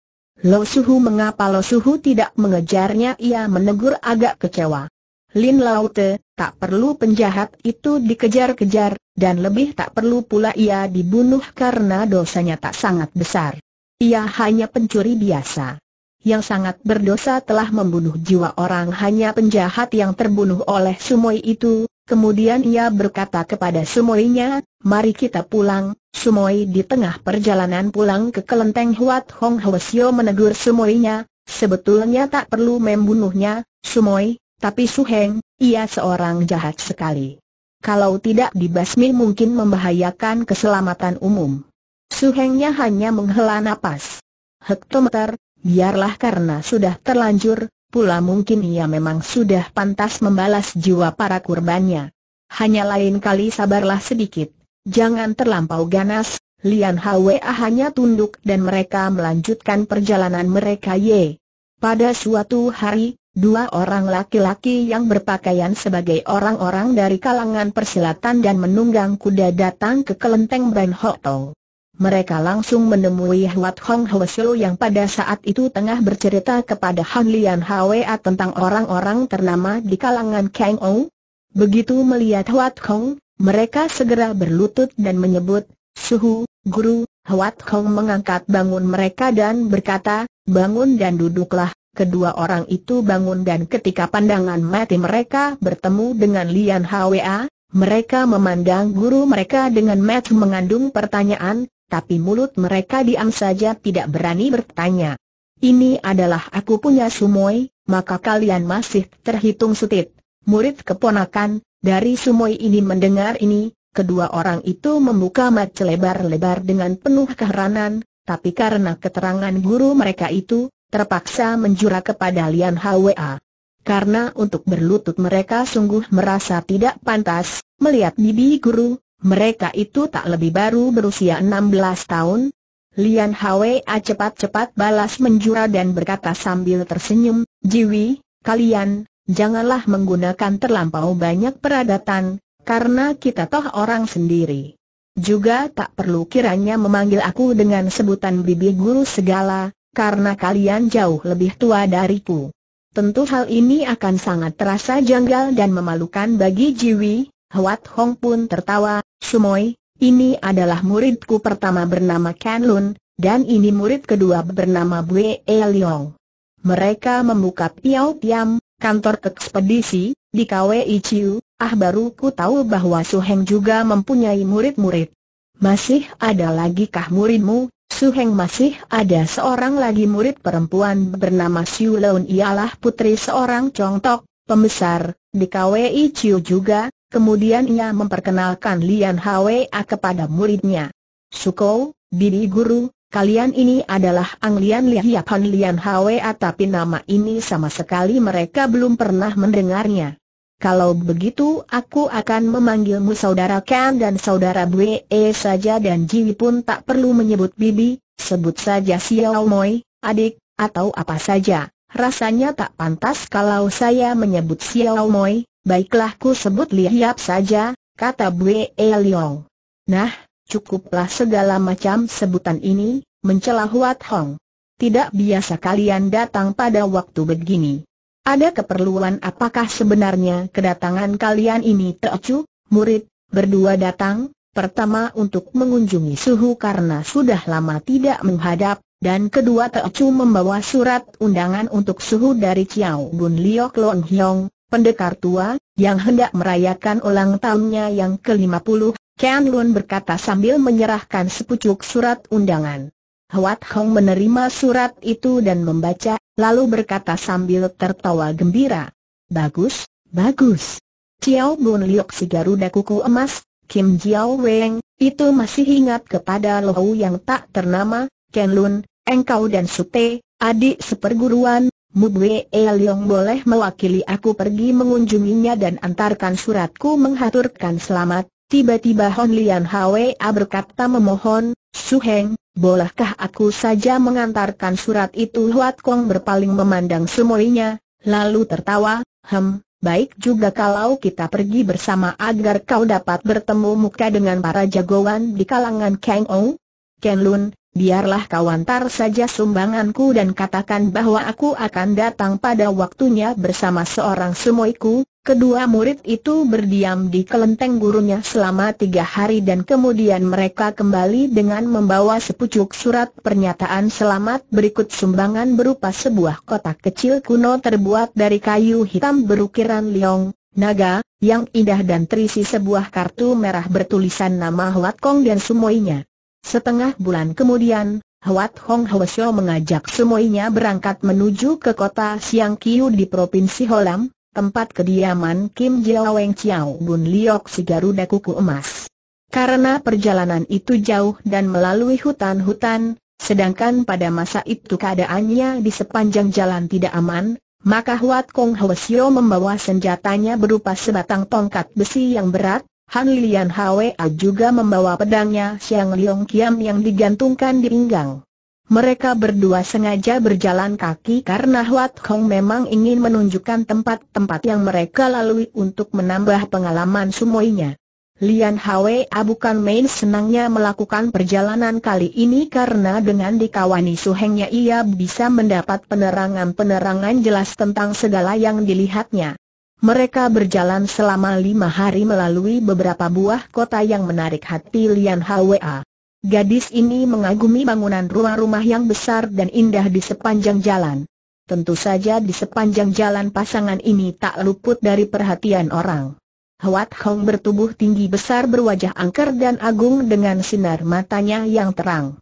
Lo Suhu mengapa Lo Suhu tidak mengejarnya ia menegur agak kecewa. Lin Laute, tak perlu penjahat itu dikejar-kejar, dan lebih tak perlu pula ia dibunuh karena dosanya tak sangat besar. Ia hanya pencuri biasa. Yang sangat berdosa telah membunuh jiwa orang hanya penjahat yang terbunuh oleh sumoi itu, Kemudian ia berkata kepada Sumoinya, mari kita pulang, Sumoi di tengah perjalanan pulang ke kelenteng Huat Hong Hwasyo menegur Sumoinya, sebetulnya tak perlu membunuhnya, Sumoi, tapi Su Heng, ia seorang jahat sekali. Kalau tidak dibasmi mungkin membahayakan keselamatan umum. Su Suhengnya hanya menghela napas. Hektometer, biarlah karena sudah terlanjur, pula mungkin ia memang sudah pantas membalas jiwa para kurbannya. Hanya lain kali sabarlah sedikit, jangan terlampau ganas, Lian Hwa hanya tunduk dan mereka melanjutkan perjalanan mereka ye. Pada suatu hari, dua orang laki-laki yang berpakaian sebagai orang-orang dari kalangan persilatan dan menunggang kuda datang ke kelenteng Ben Hotong mereka langsung menemui Huat Hong Hwa Lu yang pada saat itu tengah bercerita kepada Han Lian Hwa tentang orang-orang ternama di kalangan Kang Ou. Begitu melihat Huat Hong, mereka segera berlutut dan menyebut, Suhu, Guru, Huat Hong mengangkat bangun mereka dan berkata, bangun dan duduklah. Kedua orang itu bangun dan ketika pandangan mati mereka bertemu dengan Lian Hwa, mereka memandang guru mereka dengan mata mengandung pertanyaan, tapi mulut mereka diam saja tidak berani bertanya. Ini adalah aku punya Sumoi, maka kalian masih terhitung setit. Murid keponakan, dari Sumoi ini mendengar ini, kedua orang itu membuka mata lebar-lebar dengan penuh keheranan, tapi karena keterangan guru mereka itu, terpaksa menjura kepada Lian Hwa. Karena untuk berlutut mereka sungguh merasa tidak pantas, melihat bibi guru, mereka itu tak lebih baru berusia 16 tahun. Lian Hwa cepat-cepat balas menjura dan berkata sambil tersenyum, Jiwi, kalian, janganlah menggunakan terlampau banyak peradatan, karena kita toh orang sendiri. Juga tak perlu kiranya memanggil aku dengan sebutan bibi guru segala, karena kalian jauh lebih tua dariku. Tentu hal ini akan sangat terasa janggal dan memalukan bagi Jiwi, Huat Hong pun tertawa, Sumoi, ini adalah muridku pertama bernama Kan Lun, dan ini murid kedua bernama Bue E Leong. Mereka membuka Piao Tiam, kantor ekspedisi, di KWI Chiu, ah baru ku tahu bahwa Su Heng juga mempunyai murid-murid. Masih ada lagi kah muridmu? Su Heng masih ada seorang lagi murid perempuan bernama Siu Leun ialah putri seorang congtok, pembesar, di KWI Chiu juga, Kemudian ia memperkenalkan Lian Hwa kepada muridnya. Suko, Bibi Guru, kalian ini adalah Ang Lian Liapan Lian Hwa tapi nama ini sama sekali mereka belum pernah mendengarnya. Kalau begitu aku akan memanggilmu saudara Ken dan saudara Bwe saja dan Jiwi pun tak perlu menyebut Bibi, sebut saja Xiao Moi, adik, atau apa saja. Rasanya tak pantas kalau saya menyebut Xiao Moi, Baiklah ku sebut Liap saja, kata Bue Liong. Nah, cukuplah segala macam sebutan ini, mencela Huat Hong. Tidak biasa kalian datang pada waktu begini. Ada keperluan apakah sebenarnya kedatangan kalian ini Teocu, murid, berdua datang, pertama untuk mengunjungi suhu karena sudah lama tidak menghadap, dan kedua Teocu membawa surat undangan untuk suhu dari Chiao Bun Liok Long Hiong, pendekar tua, yang hendak merayakan ulang tahunnya yang ke-50, Ken Lun berkata sambil menyerahkan sepucuk surat undangan. Huat Hong menerima surat itu dan membaca, lalu berkata sambil tertawa gembira. Bagus, bagus. Chiao Bun Liok si Garuda Kuku Emas, Kim Jiao Weng, itu masih ingat kepada Lohou yang tak ternama, Ken Lun, engkau dan Sute, adik seperguruan, Mubwe Eliong boleh mewakili aku pergi mengunjunginya dan antarkan suratku menghaturkan selamat. Tiba-tiba Hon Lian Hwa berkata memohon, Suheng, bolehkah aku saja mengantarkan surat itu Huat Kong berpaling memandang semuanya, lalu tertawa, hem, baik juga kalau kita pergi bersama agar kau dapat bertemu muka dengan para jagoan di kalangan Kang Ou. Ken Lun, biarlah kau antar saja sumbanganku dan katakan bahwa aku akan datang pada waktunya bersama seorang sumoiku. Kedua murid itu berdiam di kelenteng gurunya selama tiga hari dan kemudian mereka kembali dengan membawa sepucuk surat pernyataan selamat berikut sumbangan berupa sebuah kotak kecil kuno terbuat dari kayu hitam berukiran liong, naga, yang indah dan terisi sebuah kartu merah bertulisan nama Huat Kong dan sumoinya. Setengah bulan kemudian, Huat Hong Hwasyo mengajak semuanya berangkat menuju ke kota Siang Kiu di Provinsi Holam, tempat kediaman Kim Weng Chiao Bun Liok si Garuda Kuku Emas. Karena perjalanan itu jauh dan melalui hutan-hutan, sedangkan pada masa itu keadaannya di sepanjang jalan tidak aman, maka Huat Kong Hwasyo membawa senjatanya berupa sebatang tongkat besi yang berat, Han Lian Hwa juga membawa pedangnya Siang Liong Kiam yang digantungkan di pinggang. Mereka berdua sengaja berjalan kaki karena Huat Kong memang ingin menunjukkan tempat-tempat yang mereka lalui untuk menambah pengalaman sumoinya. Lian Hwa bukan main senangnya melakukan perjalanan kali ini karena dengan dikawani suhengnya ia bisa mendapat penerangan-penerangan jelas tentang segala yang dilihatnya. Mereka berjalan selama lima hari melalui beberapa buah kota yang menarik hati Lian Hwa. Gadis ini mengagumi bangunan rumah-rumah yang besar dan indah di sepanjang jalan. Tentu saja di sepanjang jalan pasangan ini tak luput dari perhatian orang. Huat Hong bertubuh tinggi besar berwajah angker dan agung dengan sinar matanya yang terang.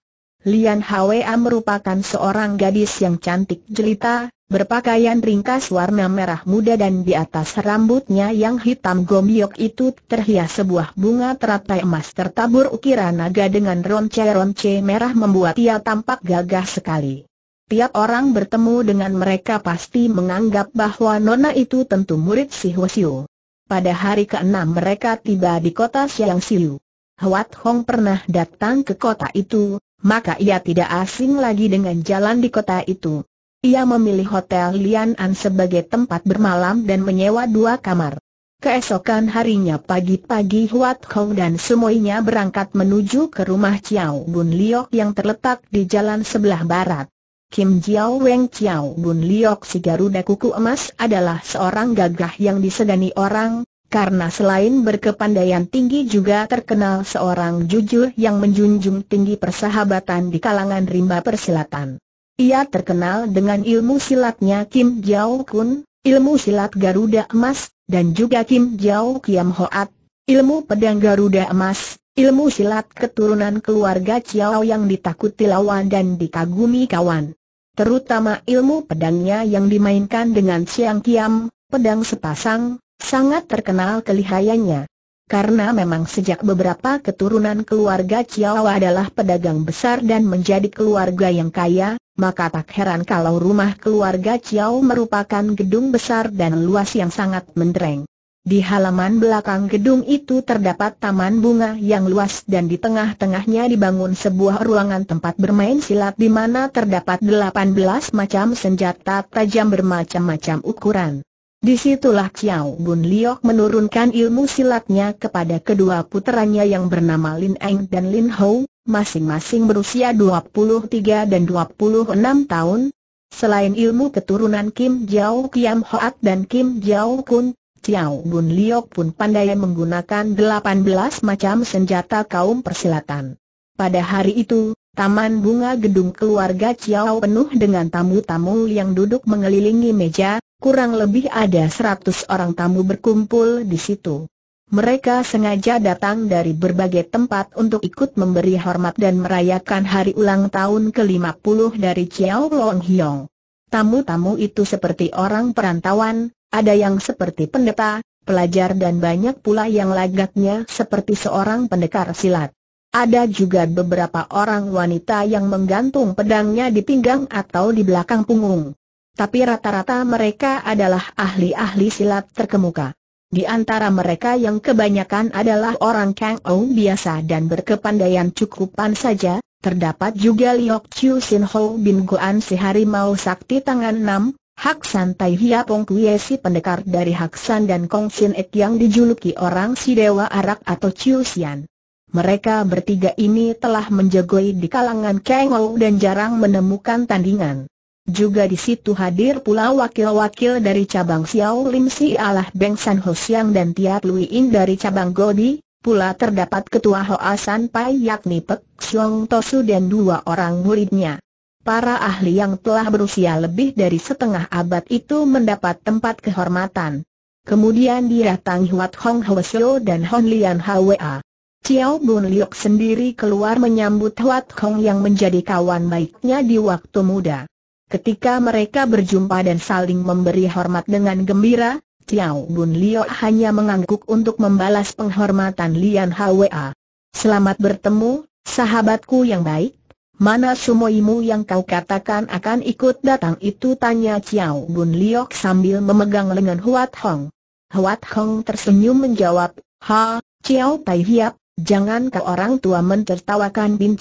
Lian Hwa merupakan seorang gadis yang cantik jelita, berpakaian ringkas warna merah muda dan di atas rambutnya yang hitam gombiok itu terhias sebuah bunga teratai emas tertabur ukiran naga dengan ronce-ronce merah membuat ia tampak gagah sekali. Tiap orang bertemu dengan mereka pasti menganggap bahwa Nona itu tentu murid si Hwasyu. Pada hari ke-6 mereka tiba di kota Siang Siu. Huat Hong pernah datang ke kota itu, maka ia tidak asing lagi dengan jalan di kota itu. Ia memilih Hotel Lianan sebagai tempat bermalam dan menyewa dua kamar. Keesokan harinya pagi-pagi Huat Kong dan semuanya berangkat menuju ke rumah Chiao Bun Liok yang terletak di jalan sebelah barat. Kim Jiao Weng Chiao Bun Liok si Garuda Kuku Emas adalah seorang gagah yang disegani orang, karena selain berkepandaian tinggi juga terkenal seorang jujur yang menjunjung tinggi persahabatan di kalangan rimba persilatan. Ia terkenal dengan ilmu silatnya Kim Jiao Kun, ilmu silat Garuda Emas, dan juga Kim Jiao Kiam Hoat, ilmu pedang Garuda Emas, ilmu silat keturunan keluarga Chiao yang ditakuti lawan dan dikagumi kawan. Terutama ilmu pedangnya yang dimainkan dengan Siang Kiam, pedang sepasang, sangat terkenal kelihayannya. Karena memang sejak beberapa keturunan keluarga Chiao adalah pedagang besar dan menjadi keluarga yang kaya, maka tak heran kalau rumah keluarga Chiao merupakan gedung besar dan luas yang sangat mentereng. Di halaman belakang gedung itu terdapat taman bunga yang luas dan di tengah-tengahnya dibangun sebuah ruangan tempat bermain silat di mana terdapat 18 macam senjata tajam bermacam-macam ukuran. Disitulah Xiao Bun Liok menurunkan ilmu silatnya kepada kedua puteranya yang bernama Lin Eng dan Lin Hou, masing-masing berusia 23 dan 26 tahun. Selain ilmu keturunan Kim Jiao Kiam Hoat dan Kim Jiao Kun, Chiao Bun Liok pun pandai menggunakan 18 macam senjata kaum persilatan. Pada hari itu, taman bunga gedung keluarga Chiao penuh dengan tamu-tamu yang duduk mengelilingi meja, kurang lebih ada 100 orang tamu berkumpul di situ. Mereka sengaja datang dari berbagai tempat untuk ikut memberi hormat dan merayakan hari ulang tahun ke-50 dari Chiao Long Hiong. Tamu-tamu itu seperti orang perantauan, ada yang seperti pendeta, pelajar dan banyak pula yang lagaknya seperti seorang pendekar silat. Ada juga beberapa orang wanita yang menggantung pedangnya di pinggang atau di belakang punggung. Tapi rata-rata mereka adalah ahli-ahli silat terkemuka. Di antara mereka yang kebanyakan adalah orang Kang Ou biasa dan berkepandaian cukupan saja, terdapat juga Liok Chiu Sin Ho Bin Guan, si harimau sakti tangan 6, Hak San Tai Hia Pong Kue si pendekar dari Hak San dan Kong Sin Ek yang dijuluki orang si Dewa Arak atau Chiu Sian. Mereka bertiga ini telah menjagoi di kalangan Kang Ou dan jarang menemukan tandingan. Juga di situ hadir pula wakil-wakil dari cabang Xiao Lim Si Alah Beng San Ho Siang dan Tia Lui In dari cabang Godi, pula terdapat ketua Hoa San Pai yakni Pek Xiong Tosu dan dua orang muridnya. Para ahli yang telah berusia lebih dari setengah abad itu mendapat tempat kehormatan. Kemudian diratang Huat Hong Ho Siu dan Hon Lian Hwa. Chiao Bun Liok sendiri keluar menyambut Huat Hong yang menjadi kawan baiknya di waktu muda. Ketika mereka berjumpa dan saling memberi hormat dengan gembira, Tiao Bun Lio hanya mengangguk untuk membalas penghormatan Lian Hwa. Selamat bertemu, sahabatku yang baik. Mana sumoimu yang kau katakan akan ikut datang itu tanya Ciao Bun Liok sambil memegang lengan Huat Hong. Huat Hong tersenyum menjawab, Ha, Ciao Tai Hiap, jangan kau orang tua mentertawakan Bin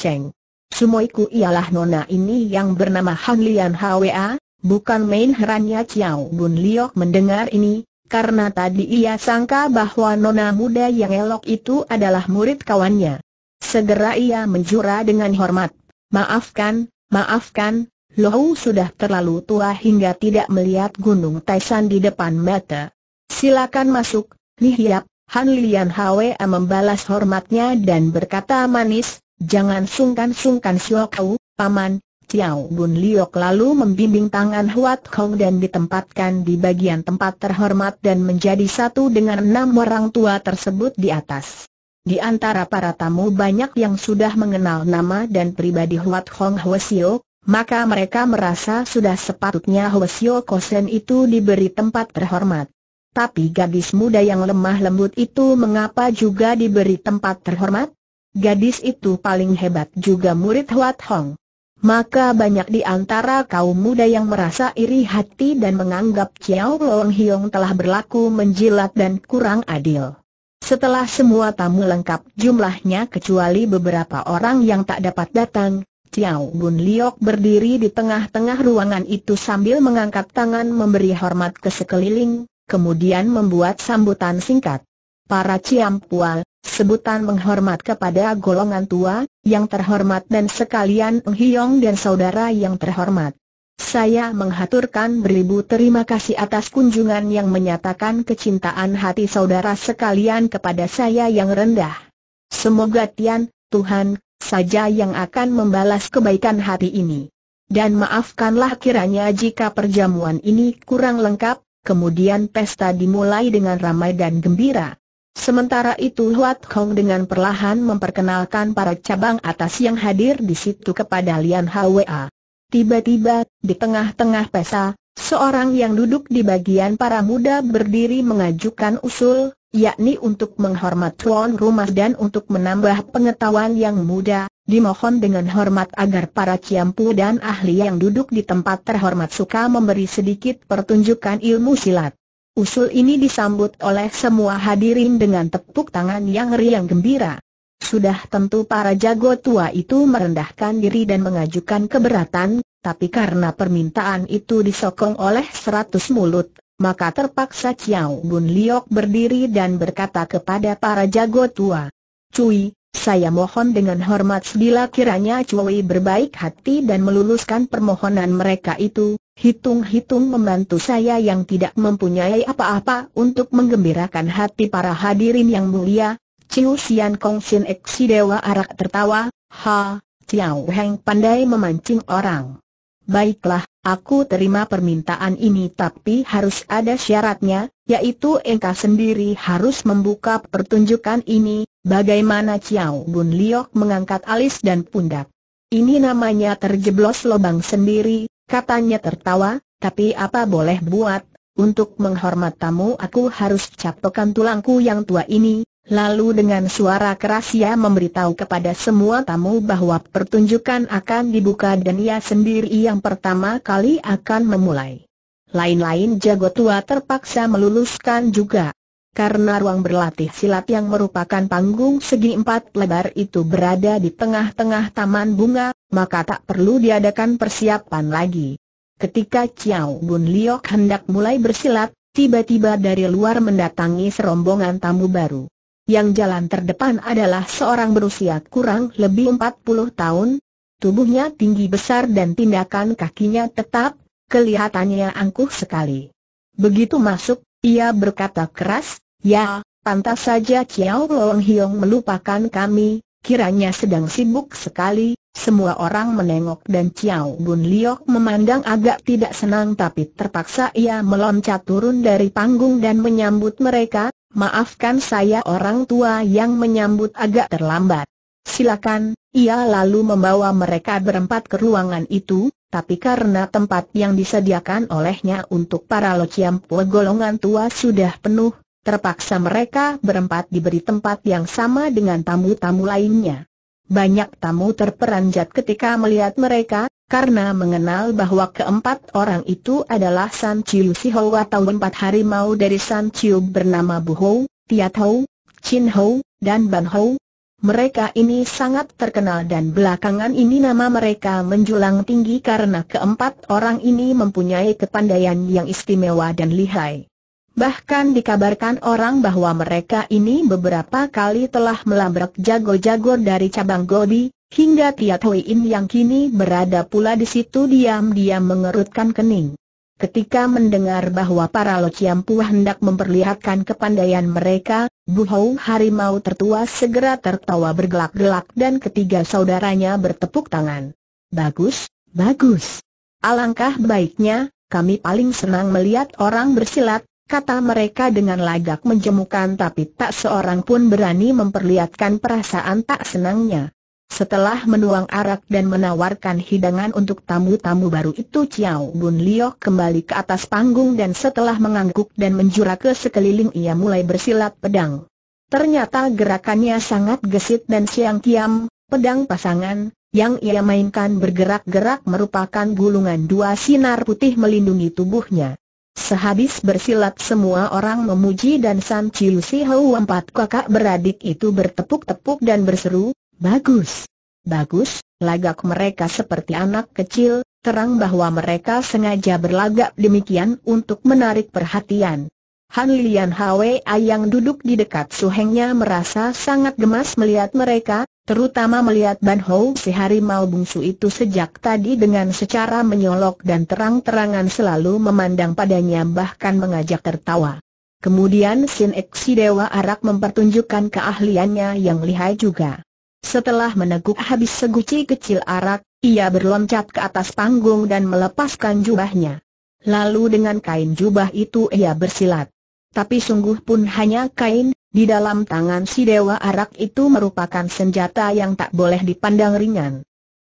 Sumoiku ialah nona ini yang bernama Han Lian Hwa, bukan main herannya Chiao Bun Liok mendengar ini, karena tadi ia sangka bahwa nona muda yang elok itu adalah murid kawannya. Segera ia menjura dengan hormat. Maafkan, maafkan, Lohu sudah terlalu tua hingga tidak melihat gunung Taishan di depan mata. Silakan masuk, Nihiap, Han Lian Hwa membalas hormatnya dan berkata manis, Jangan sungkan-sungkan Siok Kau, Paman, Xiao Bun Liok lalu membimbing tangan Huat Kong dan ditempatkan di bagian tempat terhormat dan menjadi satu dengan enam orang tua tersebut di atas. Di antara para tamu banyak yang sudah mengenal nama dan pribadi Huat Kong Hwasio, maka mereka merasa sudah sepatutnya Hwasio Kosen itu diberi tempat terhormat. Tapi gadis muda yang lemah lembut itu mengapa juga diberi tempat terhormat? Gadis itu paling hebat juga murid Huat Hong. Maka banyak di antara kaum muda yang merasa iri hati dan menganggap Chiao Long Hiong telah berlaku menjilat dan kurang adil. Setelah semua tamu lengkap jumlahnya kecuali beberapa orang yang tak dapat datang, Chiao Bun Liok berdiri di tengah-tengah ruangan itu sambil mengangkat tangan memberi hormat ke sekeliling, kemudian membuat sambutan singkat para Ciampual, sebutan menghormat kepada golongan tua, yang terhormat dan sekalian Eng dan saudara yang terhormat. Saya menghaturkan beribu terima kasih atas kunjungan yang menyatakan kecintaan hati saudara sekalian kepada saya yang rendah. Semoga Tian, Tuhan, saja yang akan membalas kebaikan hati ini. Dan maafkanlah kiranya jika perjamuan ini kurang lengkap, kemudian pesta dimulai dengan ramai dan gembira. Sementara itu Huat Kong dengan perlahan memperkenalkan para cabang atas yang hadir di situ kepada Lian Hwa. Tiba-tiba, di tengah-tengah pesa, seorang yang duduk di bagian para muda berdiri mengajukan usul, yakni untuk menghormat tuan rumah dan untuk menambah pengetahuan yang muda, dimohon dengan hormat agar para ciampu dan ahli yang duduk di tempat terhormat suka memberi sedikit pertunjukan ilmu silat. Usul ini disambut oleh semua hadirin dengan tepuk tangan yang riang gembira. Sudah tentu para jago tua itu merendahkan diri dan mengajukan keberatan, tapi karena permintaan itu disokong oleh seratus mulut, maka terpaksa Chiao Bun Liok berdiri dan berkata kepada para jago tua, Cui, saya mohon dengan hormat sebila kiranya Cui berbaik hati dan meluluskan permohonan mereka itu, hitung-hitung membantu saya yang tidak mempunyai apa-apa untuk menggembirakan hati para hadirin yang mulia. Ciu Sian Kong Sin Eksi Dewa Arak tertawa, ha, Ciao Heng pandai memancing orang. Baiklah, aku terima permintaan ini tapi harus ada syaratnya, yaitu engkau sendiri harus membuka pertunjukan ini, bagaimana Ciao Bun Liok mengangkat alis dan pundak. Ini namanya terjeblos lubang sendiri, katanya tertawa, tapi apa boleh buat, untuk menghormat tamu aku harus capokan tulangku yang tua ini, Lalu dengan suara keras ia memberitahu kepada semua tamu bahwa pertunjukan akan dibuka dan ia sendiri yang pertama kali akan memulai. Lain-lain jago tua terpaksa meluluskan juga karena ruang berlatih silat yang merupakan panggung segi empat lebar itu berada di tengah-tengah taman bunga, maka tak perlu diadakan persiapan lagi. Ketika Chiao Bun Liok hendak mulai bersilat, tiba-tiba dari luar mendatangi serombongan tamu baru. Yang jalan terdepan adalah seorang berusia kurang lebih 40 tahun, tubuhnya tinggi besar dan tindakan kakinya tetap, kelihatannya angkuh sekali. Begitu masuk, ia berkata keras, Ya, pantas saja Chiao Long Hiong melupakan kami, kiranya sedang sibuk sekali, semua orang menengok dan Chiao Bun Liok memandang agak tidak senang tapi terpaksa ia meloncat turun dari panggung dan menyambut mereka, maafkan saya orang tua yang menyambut agak terlambat. Silakan, ia lalu membawa mereka berempat ke ruangan itu, tapi karena tempat yang disediakan olehnya untuk para lociampu golongan tua sudah penuh, Terpaksa mereka berempat diberi tempat yang sama dengan tamu-tamu lainnya. Banyak tamu terperanjat ketika melihat mereka, karena mengenal bahwa keempat orang itu adalah San Chiu Siho atau empat harimau dari San Chiu bernama Bu Ho, Tiat Ho, Chin Ho, dan Ban Ho. Mereka ini sangat terkenal dan belakangan ini nama mereka menjulang tinggi karena keempat orang ini mempunyai kepandaian yang istimewa dan lihai. Bahkan dikabarkan orang bahwa mereka ini beberapa kali telah melabrak jago-jago dari cabang Gobi, hingga Tiat Hui In yang kini berada pula di situ diam-diam mengerutkan kening. Ketika mendengar bahwa para Lociampu hendak memperlihatkan kepandaian mereka, Buhou Harimau tertua segera tertawa bergelak-gelak dan ketiga saudaranya bertepuk tangan. Bagus, bagus. Alangkah baiknya, kami paling senang melihat orang bersilat, kata mereka dengan lagak menjemukan tapi tak seorang pun berani memperlihatkan perasaan tak senangnya. Setelah menuang arak dan menawarkan hidangan untuk tamu-tamu baru itu Chiao Bun Lio kembali ke atas panggung dan setelah mengangguk dan menjura ke sekeliling ia mulai bersilat pedang. Ternyata gerakannya sangat gesit dan siang kiam, pedang pasangan, yang ia mainkan bergerak-gerak merupakan gulungan dua sinar putih melindungi tubuhnya. Sehabis bersilat semua orang memuji dan San Chiu Si Hou empat kakak beradik itu bertepuk-tepuk dan berseru, bagus. Bagus, lagak mereka seperti anak kecil, terang bahwa mereka sengaja berlagak demikian untuk menarik perhatian. Han Lian Hwa yang duduk di dekat suhengnya merasa sangat gemas melihat mereka, terutama melihat Ban Hou si harimau bungsu itu sejak tadi dengan secara menyolok dan terang-terangan selalu memandang padanya bahkan mengajak tertawa. Kemudian Sin Eksi Dewa Arak mempertunjukkan keahliannya yang lihai juga. Setelah meneguk habis seguci kecil arak, ia berloncat ke atas panggung dan melepaskan jubahnya. Lalu dengan kain jubah itu ia bersilat. Tapi sungguh pun hanya kain, di dalam tangan si Dewa Arak itu merupakan senjata yang tak boleh dipandang ringan.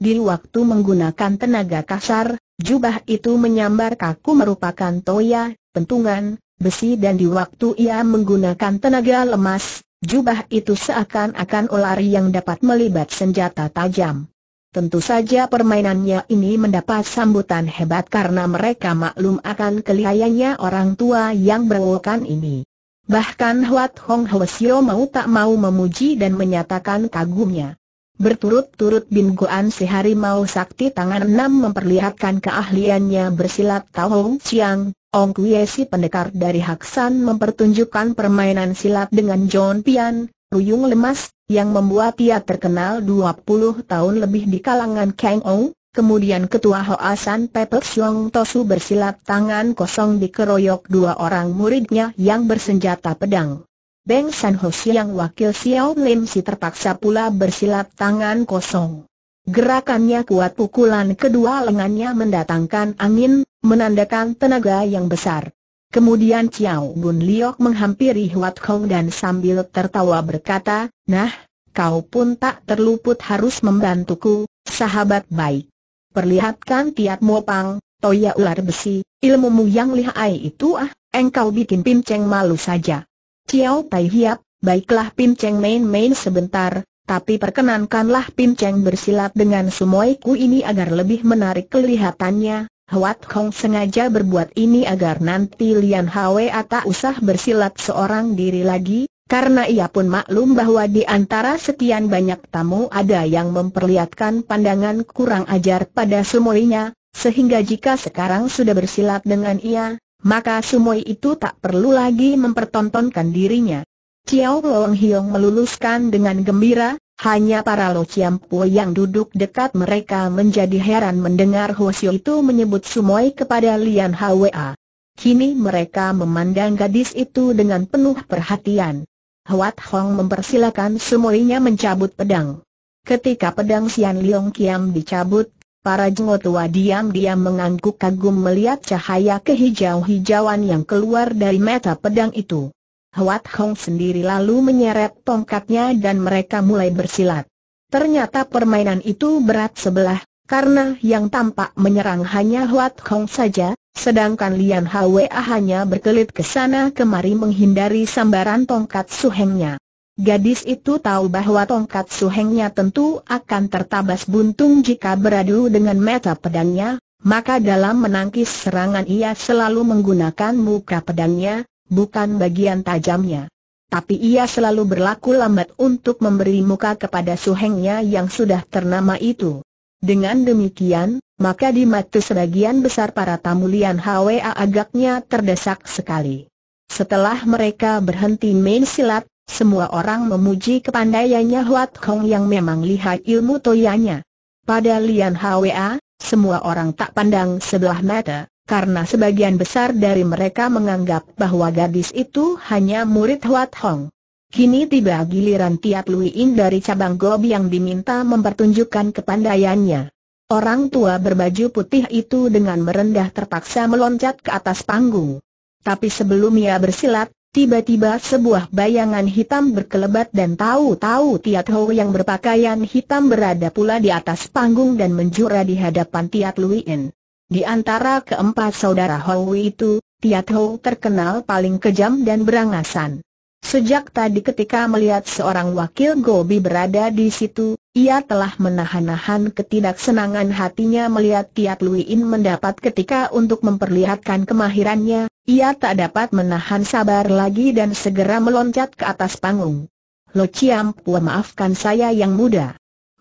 Di waktu menggunakan tenaga kasar, jubah itu menyambar kaku merupakan toya, pentungan, besi dan di waktu ia menggunakan tenaga lemas, jubah itu seakan-akan ular yang dapat melibat senjata tajam. Tentu saja permainannya ini mendapat sambutan hebat karena mereka maklum akan kelihayanya orang tua yang berwokan ini. Bahkan Huat Hong Sio mau tak mau memuji dan menyatakan kagumnya. Berturut-turut Bin Goan sehari mau sakti tangan enam memperlihatkan keahliannya bersilat Tao Chiang, Ong Kwee si pendekar dari Haksan mempertunjukkan permainan silat dengan John Pian, Ruyung Lemas, yang membuat ia terkenal 20 tahun lebih di kalangan Kang Ou, kemudian Ketua Hoasan Pepek Siong Tosu bersilat tangan kosong dikeroyok dua orang muridnya yang bersenjata pedang. Beng San Ho Siang wakil Xiao Lim Si terpaksa pula bersilat tangan kosong. Gerakannya kuat pukulan kedua lengannya mendatangkan angin, menandakan tenaga yang besar. Kemudian Chiao Bun Liok menghampiri Huat Kong dan sambil tertawa berkata, Nah, kau pun tak terluput harus membantuku, sahabat baik. Perlihatkan Tiat Mopang, Toya ular besi, ilmumu yang lihai itu ah, engkau bikin Pim Cheng malu saja. Chiao Tai Hiap, baiklah Pim Cheng main-main sebentar, tapi perkenankanlah Pim Cheng bersilat dengan sumoiku ini agar lebih menarik kelihatannya, Huat Kong sengaja berbuat ini agar nanti Lian Hwe tak usah bersilat seorang diri lagi, karena ia pun maklum bahwa di antara sekian banyak tamu ada yang memperlihatkan pandangan kurang ajar pada sumoinya, sehingga jika sekarang sudah bersilat dengan ia, maka sumoi itu tak perlu lagi mempertontonkan dirinya. Chiao Long Hiong meluluskan dengan gembira, hanya para Lo Chiampu yang duduk dekat mereka menjadi heran mendengar Hosio itu menyebut Sumoi kepada Lian Hwa. Kini mereka memandang gadis itu dengan penuh perhatian. Huat Hong mempersilakan Sumoinya mencabut pedang. Ketika pedang Sian Liong Kiam dicabut, para jenggot tua diam-diam mengangguk kagum melihat cahaya kehijau-hijauan yang keluar dari mata pedang itu. Huat Hong sendiri lalu menyeret tongkatnya dan mereka mulai bersilat. Ternyata permainan itu berat sebelah, karena yang tampak menyerang hanya Huat Hong saja, sedangkan Lian Hwa hanya berkelit ke sana kemari menghindari sambaran tongkat suhengnya. Gadis itu tahu bahwa tongkat suhengnya tentu akan tertabas buntung jika beradu dengan meta pedangnya, maka dalam menangkis serangan ia selalu menggunakan muka pedangnya, bukan bagian tajamnya. Tapi ia selalu berlaku lambat untuk memberi muka kepada suhengnya yang sudah ternama itu. Dengan demikian, maka di mata sebagian besar para tamu Lian Hwa agaknya terdesak sekali. Setelah mereka berhenti main silat, semua orang memuji kepandaiannya Huat Kong yang memang lihat ilmu toyanya. Pada Lian Hwa, semua orang tak pandang sebelah mata karena sebagian besar dari mereka menganggap bahwa gadis itu hanya murid Huat Hong. Kini tiba giliran Tiat Luiin dari cabang Gob yang diminta mempertunjukkan kepandaiannya. Orang tua berbaju putih itu dengan merendah terpaksa meloncat ke atas panggung. Tapi sebelum ia bersilat, tiba-tiba sebuah bayangan hitam berkelebat dan tahu-tahu Tiat Ho yang berpakaian hitam berada pula di atas panggung dan menjura di hadapan Tiat Luiin. Di antara keempat saudara Hou itu, Tiat Hou terkenal paling kejam dan berangasan. Sejak tadi ketika melihat seorang wakil Gobi berada di situ, ia telah menahan-nahan ketidaksenangan hatinya melihat Tiat Luin mendapat ketika untuk memperlihatkan kemahirannya, ia tak dapat menahan sabar lagi dan segera meloncat ke atas panggung. Lo Ciam maafkan saya yang muda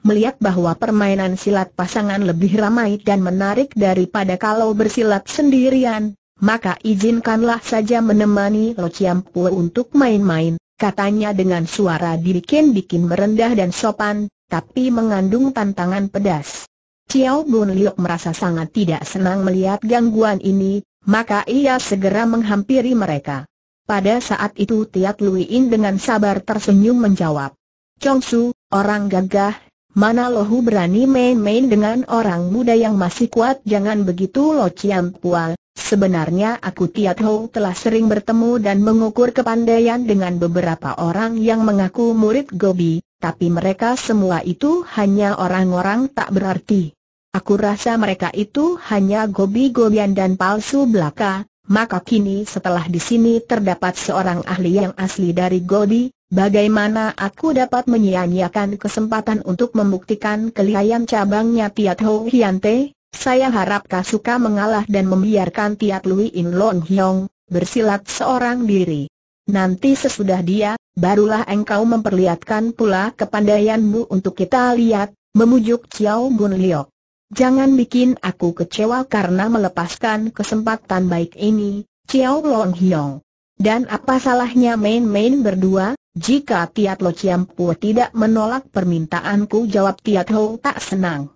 melihat bahwa permainan silat pasangan lebih ramai dan menarik daripada kalau bersilat sendirian, maka izinkanlah saja menemani Lo Pu untuk main-main, katanya dengan suara dibikin-bikin merendah dan sopan, tapi mengandung tantangan pedas. Chiao Bun Liok merasa sangat tidak senang melihat gangguan ini, maka ia segera menghampiri mereka. Pada saat itu Tiat In dengan sabar tersenyum menjawab. Chong Su, orang gagah Mana lohu berani main-main dengan orang muda yang masih kuat Jangan begitu Lo Ciam Pual Sebenarnya aku Tiat Ho telah sering bertemu dan mengukur kepandaian dengan beberapa orang yang mengaku murid Gobi Tapi mereka semua itu hanya orang-orang tak berarti Aku rasa mereka itu hanya gobi-gobian dan palsu belaka Maka kini setelah di sini terdapat seorang ahli yang asli dari Gobi Bagaimana aku dapat menyia-nyiakan kesempatan untuk membuktikan kelihayan cabangnya Tiat Ho Hian Te? Saya harap suka mengalah dan membiarkan Tiat Lui In Long Hiong bersilat seorang diri. Nanti sesudah dia, barulah engkau memperlihatkan pula kepandaianmu untuk kita lihat, memujuk Chiao Gun Liok. Jangan bikin aku kecewa karena melepaskan kesempatan baik ini, Chiao Long Hiong. Dan apa salahnya main-main berdua, jika Tiat Lo Ciampu tidak menolak permintaanku jawab Tiat Ho tak senang.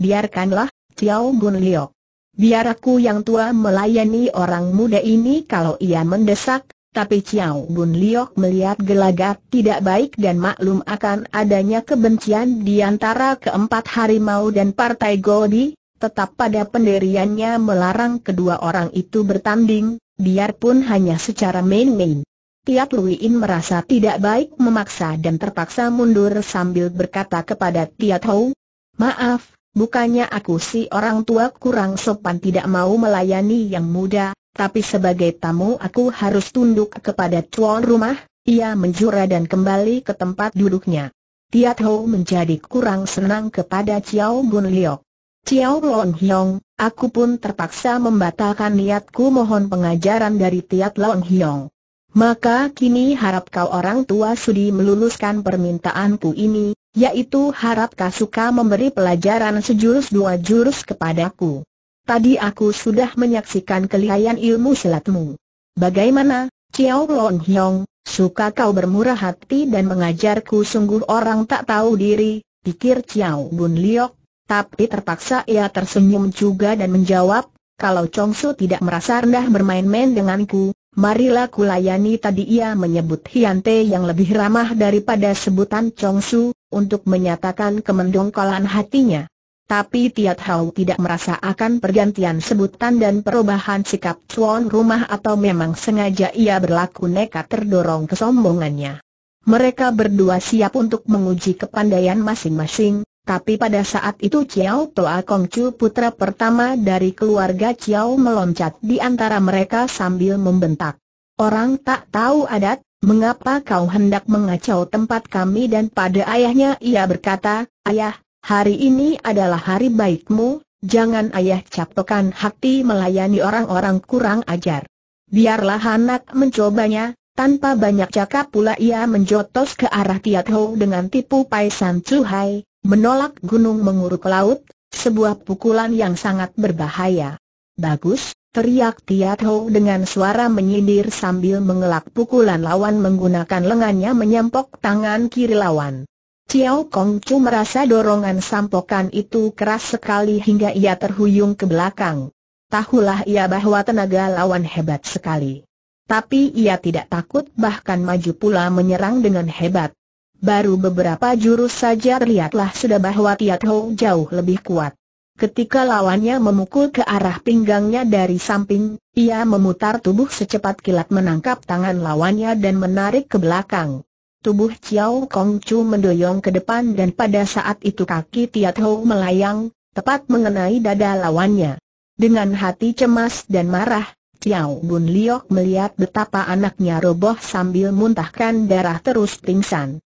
Biarkanlah, Tiao Bun Liok. Biar aku yang tua melayani orang muda ini kalau ia mendesak, tapi Ciao Bun Liok melihat gelagat tidak baik dan maklum akan adanya kebencian di antara keempat harimau dan partai Godi, tetap pada pendiriannya melarang kedua orang itu bertanding, biarpun hanya secara main-main. Tiat Luiin merasa tidak baik memaksa dan terpaksa mundur sambil berkata kepada Tiat Hou, Maaf, bukannya aku si orang tua kurang sopan tidak mau melayani yang muda, tapi sebagai tamu aku harus tunduk kepada tuan rumah, ia menjura dan kembali ke tempat duduknya. Tiat Hou menjadi kurang senang kepada Ciao Bun Liok. Chiao Long Hiong, aku pun terpaksa membatalkan niatku mohon pengajaran dari Tiat Long Hiong. Maka kini harap kau orang tua sudi meluluskan permintaanku ini, yaitu harap kau suka memberi pelajaran sejurus dua jurus kepadaku. Tadi aku sudah menyaksikan kelihayan ilmu silatmu. Bagaimana, Chiao Long Hiong, suka kau bermurah hati dan mengajarku sungguh orang tak tahu diri, pikir Chiao Bun Liok, tapi terpaksa ia tersenyum juga dan menjawab, kalau Chong Su tidak merasa rendah bermain-main denganku, Marilah kulayani tadi ia menyebut Hiante yang lebih ramah daripada sebutan Chong-su untuk menyatakan kemendongkolan hatinya. Tapi Tiat Hao tidak merasa akan pergantian sebutan dan perubahan sikap tuan rumah atau memang sengaja ia berlaku nekat terdorong kesombongannya. Mereka berdua siap untuk menguji kepandaian masing-masing, tapi pada saat itu Chiao Toa Kong Chu putra pertama dari keluarga Chiao meloncat di antara mereka sambil membentak. Orang tak tahu adat, mengapa kau hendak mengacau tempat kami dan pada ayahnya ia berkata, Ayah, hari ini adalah hari baikmu, jangan ayah kan hati melayani orang-orang kurang ajar. Biarlah anak mencobanya, tanpa banyak cakap pula ia menjotos ke arah Tiat Ho dengan tipu Pai San Chu Hai, Menolak gunung menguruk laut, sebuah pukulan yang sangat berbahaya. Bagus, teriak Tiat Ho dengan suara menyindir sambil mengelak pukulan lawan menggunakan lengannya menyampok tangan kiri lawan. Xiao Kong Chu merasa dorongan sampokan itu keras sekali hingga ia terhuyung ke belakang. Tahulah ia bahwa tenaga lawan hebat sekali. Tapi ia tidak takut bahkan maju pula menyerang dengan hebat baru beberapa jurus saja terlihatlah sudah bahwa Tiat Ho jauh lebih kuat. Ketika lawannya memukul ke arah pinggangnya dari samping, ia memutar tubuh secepat kilat menangkap tangan lawannya dan menarik ke belakang. Tubuh Chiao Kong Chu mendoyong ke depan dan pada saat itu kaki Tiat Ho melayang, tepat mengenai dada lawannya. Dengan hati cemas dan marah, Chiao Bun Liok melihat betapa anaknya roboh sambil muntahkan darah terus pingsan.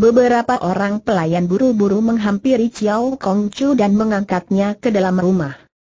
Beberapa orang pelayan buru-buru menghampiri Chiao Kong Chu dan mengangkatnya ke dalam rumah.